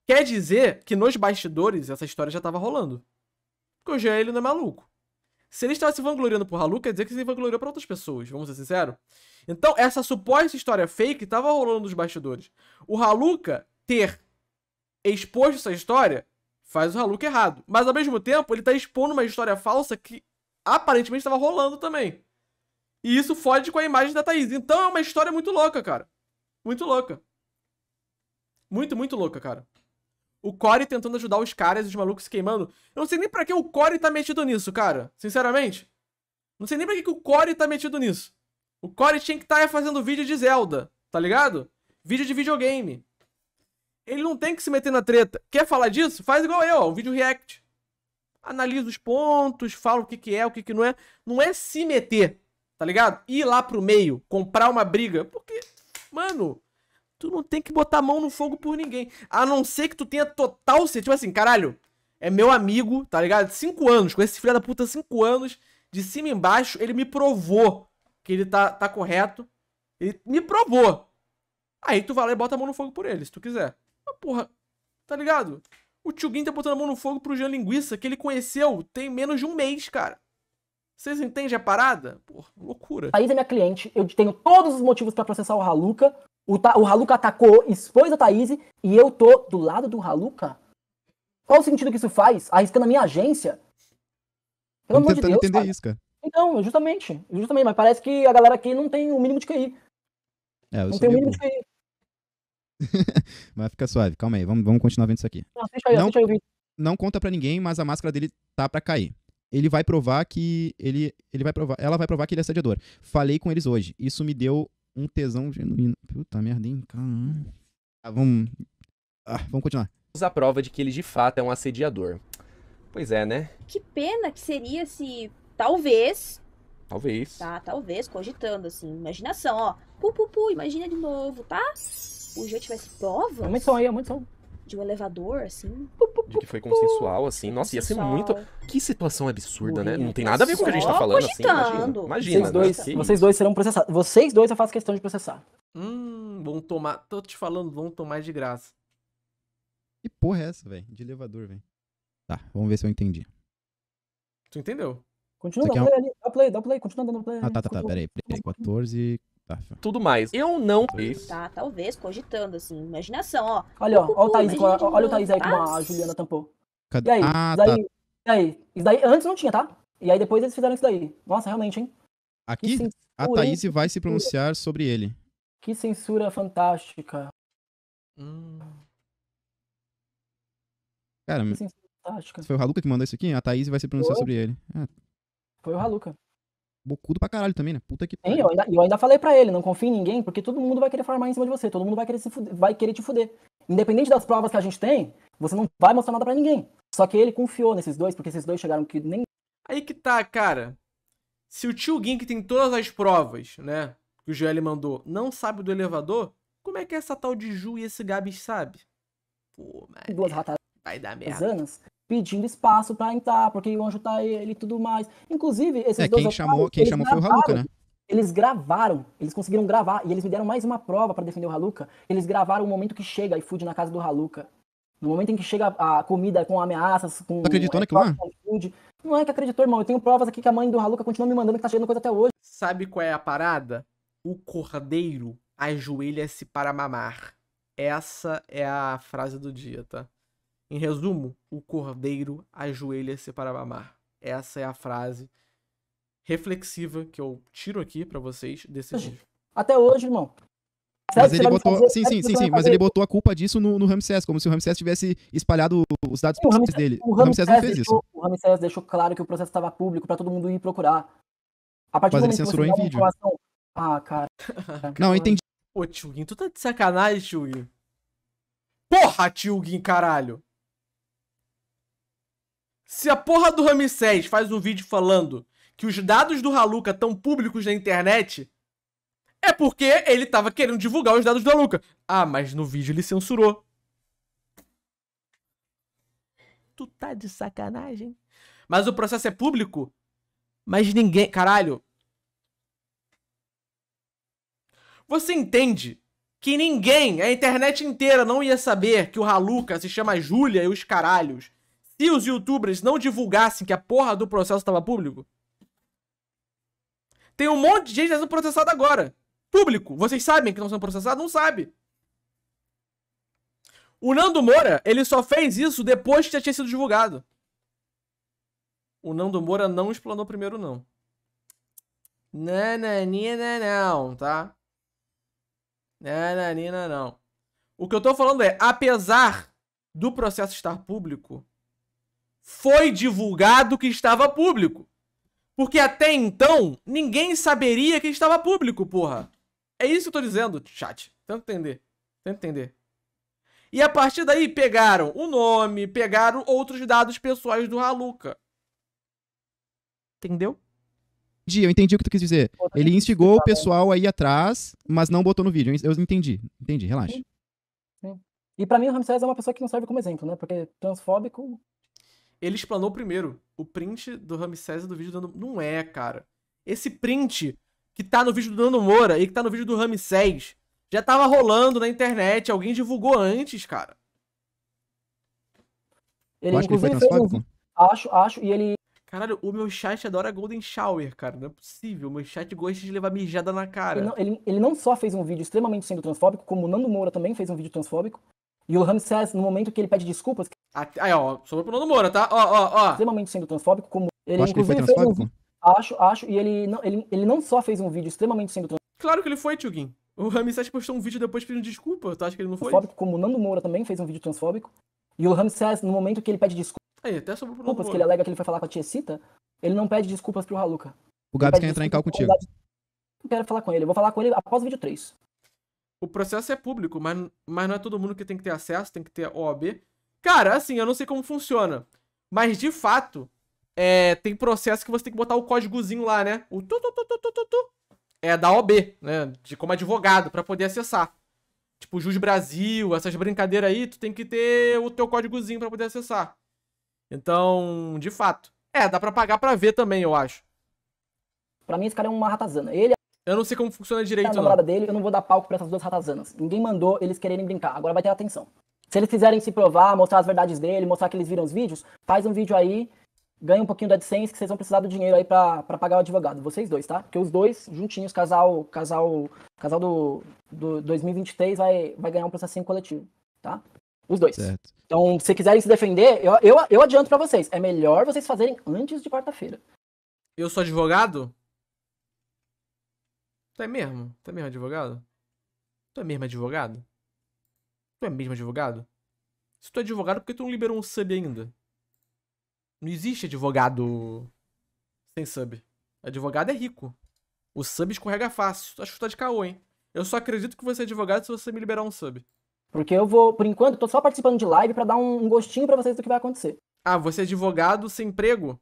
Quer dizer que nos bastidores essa história já estava rolando. Porque o Jean, ele não é maluco. Se ele estava se vangloriando por Halu, quer dizer que se vangloriou para outras pessoas, vamos ser sinceros. Então, essa suposta história fake estava rolando nos bastidores. O Haluka ter exposto essa história faz o Haluka errado. Mas, ao mesmo tempo, ele está expondo uma história falsa que aparentemente estava rolando também. E isso fode com a imagem da Thaís. Então, é uma história muito louca, cara. Muito louca. Muito, muito louca, cara. O Core tentando ajudar os caras, os malucos se queimando. Eu não sei nem pra que o Core tá metido nisso, cara. Sinceramente. Não sei nem pra que, o Core tá metido nisso. O Core tinha que estar tá fazendo vídeo de Zelda, tá ligado? Vídeo de videogame. Ele não tem que se meter na treta. Quer falar disso? Faz igual eu, ó, um vídeo react. Analisa os pontos, fala o que, que é, o que, que não é. Não é se meter, tá ligado? Ir lá pro meio, comprar uma briga. Porque, mano, tu não tem que botar a mão no fogo por ninguém. A não ser que tu tenha total certeza. Tipo assim, caralho, é meu amigo, tá ligado? Cinco anos, com esse filho da puta, cinco anos, de cima e embaixo, ele me provou que ele tá, tá correto. Ele me provou. Aí tu vai lá e bota a mão no fogo por ele, se tu quiser. Mas, porra, tá ligado? O tio Guin tá botando a mão no fogo pro Jean Linguiça, que ele conheceu tem menos de um mês, cara. Vocês entendem a parada? Porra, loucura. A Isa é minha cliente, eu tenho todos os motivos para processar o Haluca, o, o Haluka atacou, expôs a Thaís e eu tô do lado do Haluka? Qual o sentido que isso faz? Arriscando a minha agência? Pelo amor de Deus, entender cara. isso, cara. Então, justamente. Justamente, mas parece que a galera aqui não tem o mínimo de QI. É, não tem o mínimo bom. de QI. mas fica suave, calma aí, vamos, vamos continuar vendo isso aqui. Não, aí, não, não conta para ninguém, mas a máscara dele tá para cair. Ele vai provar que ele, ele vai provar, ela vai provar que ele é assediador. Falei com eles hoje. Isso me deu um tesão genuíno. Puta merda, hein? Caramba. Ah, vamos. Ah, vamos continuar. A prova de que ele de fato é um assediador. Pois é, né? Que pena que seria se talvez. Talvez. Tá, talvez, cogitando, assim. Imaginação, ó. Pu, pu, pu, imagina de novo, tá? O jeito tivesse prova é muito o som aí, é muito o som de um elevador, assim. De que foi consensual, assim. Nossa, ia ser muito. Que situação absurda, né? Não tem nada a ver com o que a gente tá falando, assim. Imagina. imagina vocês, né? dois, vocês dois serão processados. Vocês dois eu faço questão de processar. Hum, vão tomar. Tô te falando, vão tomar de graça. Que porra é essa, velho? De elevador, velho. Tá, vamos ver se eu entendi. Tu entendeu? Continua é um... play ali. Dá play, dá play. Continua dando play. Ah, tá, tá, tá. Peraí, peraí. 14, tudo mais. Eu não tá, fiz. Tá, talvez, cogitando, assim, imaginação, ó. Olha, ó, ó o Thaís, ó, olha, o Thaís aí como a tá? Juliana tampou. Cadê? E aí? Ah, daí, tá. E aí? Isso daí antes não tinha, tá? E aí depois eles fizeram isso daí. Nossa, realmente, hein? Aqui a Thaís vai se pronunciar sobre ele. Que censura fantástica. Hum. Cara, que censura fantástica. foi o Haluca que mandou isso aqui? A Thaís vai se pronunciar foi. sobre ele. É. Foi o Haluca bocudo pra caralho também, né? Puta que pariu. Eu ainda, eu ainda falei pra ele, não confie em ninguém, porque todo mundo vai querer farmar em cima de você, todo mundo vai querer, se fuder, vai querer te fuder. Independente das provas que a gente tem, você não vai mostrar nada pra ninguém. Só que ele confiou nesses dois, porque esses dois chegaram que nem. Aí que tá, cara. Se o tio Gink tem todas as provas, né? Que o GL mandou, não sabe do elevador, como é que essa tal de Ju e esse Gabs sabe? Pô, mas. Duas ratas Vai dar merda. Anos, pedindo espaço para entrar, porque anjo ajudar tá ele e tudo mais. Inclusive, esses é, dois quem chamou, quem chamou gravaram, foi o Haluka né? Eles gravaram, eles conseguiram gravar, e eles me deram mais uma prova para defender o Haluka Eles gravaram o momento que chega iFood na casa do Haluka No momento em que chega a comida com ameaças, com. Tá acreditando um aquilo Não é que acreditou, irmão. Eu tenho provas aqui que a mãe do Haluka continua me mandando que tá chegando coisa até hoje. Sabe qual é a parada? O cordeiro ajoelha-se para mamar. Essa é a frase do dia, tá? Em resumo, o cordeiro ajoelha-se para mamar. Essa é a frase reflexiva que eu tiro aqui para vocês desse vídeo. Até hoje, irmão. Mas ele botou, fazer, sim, sim, sim, sim, mas ele botou a culpa disso no, no Ramsés, como se o Ramsés tivesse espalhado os dados sim, Ramsés, dele. O Ramsés, o Ramsés, não fez deixou, isso. O Ramsés deixou claro que o processo estava público para todo mundo ir procurar. A partir mas ele censurou em vídeo. Ah, cara. não, eu entendi. Pô, Tilguin, tu tá de sacanagem, Tilguin. Porra, Tilguin, caralho. Se a porra do Ramsés faz um vídeo falando que os dados do Haluca estão públicos na internet, é porque ele tava querendo divulgar os dados do Haluca. Ah, mas no vídeo ele censurou. Tu tá de sacanagem. Mas o processo é público? Mas ninguém. Caralho. Você entende que ninguém, a internet inteira, não ia saber que o Haluca se chama Júlia e os caralhos se os youtubers não divulgassem que a porra do processo estava público? Tem um monte de gente sendo processada agora. Público. Vocês sabem que não são processados? Não sabe. O Nando Moura, ele só fez isso depois que já tinha sido divulgado. O Nando Moura não explanou primeiro, não. Nananina é não, tá? Nananina é não. O que eu tô falando é, apesar do processo estar público, foi divulgado que estava público. Porque até então, ninguém saberia que estava público, porra. É isso que eu tô dizendo, chat. Tenta entender. Tenta entender. E a partir daí pegaram o nome, pegaram outros dados pessoais do Haluca. Entendeu? Entendi, eu entendi o que tu quis dizer. Ele instigou o pessoal aí atrás, mas não botou no vídeo. Eu entendi, entendi, relaxa. Sim. Sim. E para mim o Ramsés é uma pessoa que não serve como exemplo, né? Porque transfóbico ele explanou primeiro o print do Ramsés do vídeo do Nando... Não é, cara. Esse print que tá no vídeo do Nando Moura e que tá no vídeo do Ramsés já tava rolando na internet. Alguém divulgou antes, cara. Ele, acho inclusive, que ele foi transfóbico? Um... Acho, acho. E ele Caralho, o meu chat adora Golden Shower, cara. Não é possível. O meu chat gosta de levar mijada na cara. Ele não, ele, ele não só fez um vídeo extremamente sendo transfóbico, como o Nando Moura também fez um vídeo transfóbico. E o Ramsés, no momento que ele pede desculpas. Aqui, ah, aí, ó, sobre o Nuno Moura, tá? Ó, ó, ó. Extremamente sendo transfóbico, como ele acho inclusive. Que ele foi transfóbico? Um, acho, acho. E ele não, ele, ele não só fez um vídeo extremamente sendo transfóbico. Claro que ele foi, Tchugin. O Ramsés postou um vídeo depois pedindo desculpa. Tu acha que ele não foi? Transfóbico, como o Nando Moura também fez um vídeo transfóbico. E o Ramsés, no momento que ele pede desculpas. Aí, até sobre o Nuno Moura. que ele alega que ele foi falar com a Tia Cita, ele não pede desculpas pro Haluca. O Gabs quer entrar em cal contigo. Não quero falar com ele. Eu vou falar com ele após o vídeo 3. O processo é público, mas, mas não é todo mundo que tem que ter acesso, tem que ter OAB. Cara, assim, eu não sei como funciona. Mas, de fato, é, tem processo que você tem que botar o códigozinho lá, né? O tu, tu, tu, tu É da OB, né? De como advogado, para poder acessar. Tipo, Jus Brasil, essas brincadeiras aí, tu tem que ter o teu códigozinho para poder acessar. Então, de fato. É, dá para pagar para ver também, eu acho. Para mim, esse cara é uma ratazana. Ele eu não sei como funciona direito. A namorada dele, eu não vou dar palco pra essas duas ratazanas. Ninguém mandou eles quererem brincar. Agora vai ter atenção. Se eles quiserem se provar, mostrar as verdades dele, mostrar que eles viram os vídeos, faz um vídeo aí, ganha um pouquinho da AdSense, que vocês vão precisar do dinheiro aí pra, pra pagar o advogado. Vocês dois, tá? Porque os dois, juntinhos, casal casal casal do, do 2023, vai, vai ganhar um processinho coletivo, tá? Os dois. Certo. Então, se quiserem se defender, eu, eu, eu adianto para vocês. É melhor vocês fazerem antes de quarta-feira. Eu sou advogado? Tu é mesmo? Tu é mesmo advogado? Tu é mesmo advogado? Tu é mesmo advogado? Se tu é advogado, por que tu não liberou um sub ainda? Não existe advogado sem sub. Advogado é rico. O sub escorrega fácil. Acho que tu tá de caô, hein? Eu só acredito que você é advogado se você me liberar um sub. Porque eu vou, por enquanto, tô só participando de live para dar um gostinho para vocês do que vai acontecer. Ah, você é advogado sem emprego?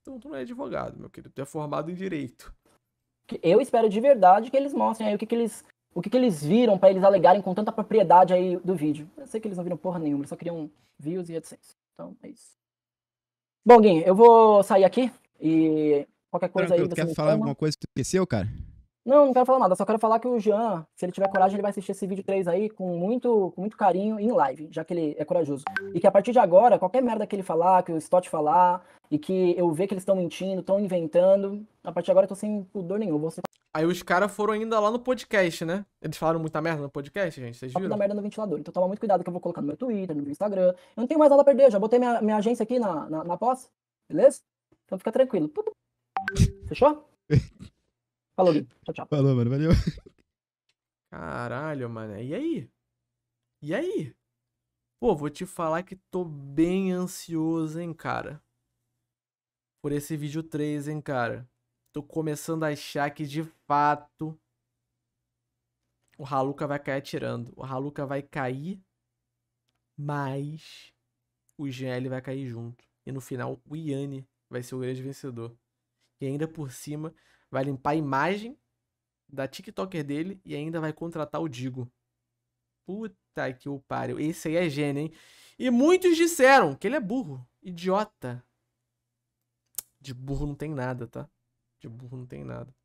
Então tu não é advogado, meu querido. Tu é formado em direito eu espero de verdade que eles mostrem aí o que, que eles o que, que eles viram para eles alegarem com tanta propriedade aí do vídeo. Eu sei que eles não viram porra nenhuma, eles só queriam views e etc. Então é isso. Bom, Gui, eu vou sair aqui e qualquer coisa Tranquilo, aí. Você quer falar alguma coisa que tu esqueceu, cara? Não, não quero falar nada, só quero falar que o Jean, se ele tiver coragem, ele vai assistir esse vídeo 3 aí com muito, com muito carinho em live, já que ele é corajoso. E que a partir de agora, qualquer merda que ele falar, que o Stott falar, e que eu ver que eles estão mentindo, estão inventando. A partir de agora eu tô sem pudor nenhum. Vou ser... Aí os caras foram ainda lá no podcast, né? Eles falaram muita merda no podcast, gente. Vocês viram? Muita merda no ventilador. Então toma muito cuidado que eu vou colocar no meu Twitter, no meu Instagram. Eu não tenho mais nada a perder, já botei minha, minha agência aqui na, na, na posse, beleza? Então fica tranquilo. Fechou? Falou, Gui. Tchau, tchau. Falou, mano. Valeu. Caralho, mano. E aí? E aí? Pô, vou te falar que tô bem ansioso, hein, cara por esse vídeo 3, hein, cara. Tô começando a achar que de fato o Haluka vai cair atirando. O Haluka vai cair, mas o GL vai cair junto. E no final, o Iane vai ser o grande vencedor. E ainda por cima, vai limpar a imagem da TikToker dele e ainda vai contratar o Digo. Puta que o pariu. Esse aí é gênio, hein? E muitos disseram que ele é burro, idiota, de burro não tem nada, tá? De burro não tem nada.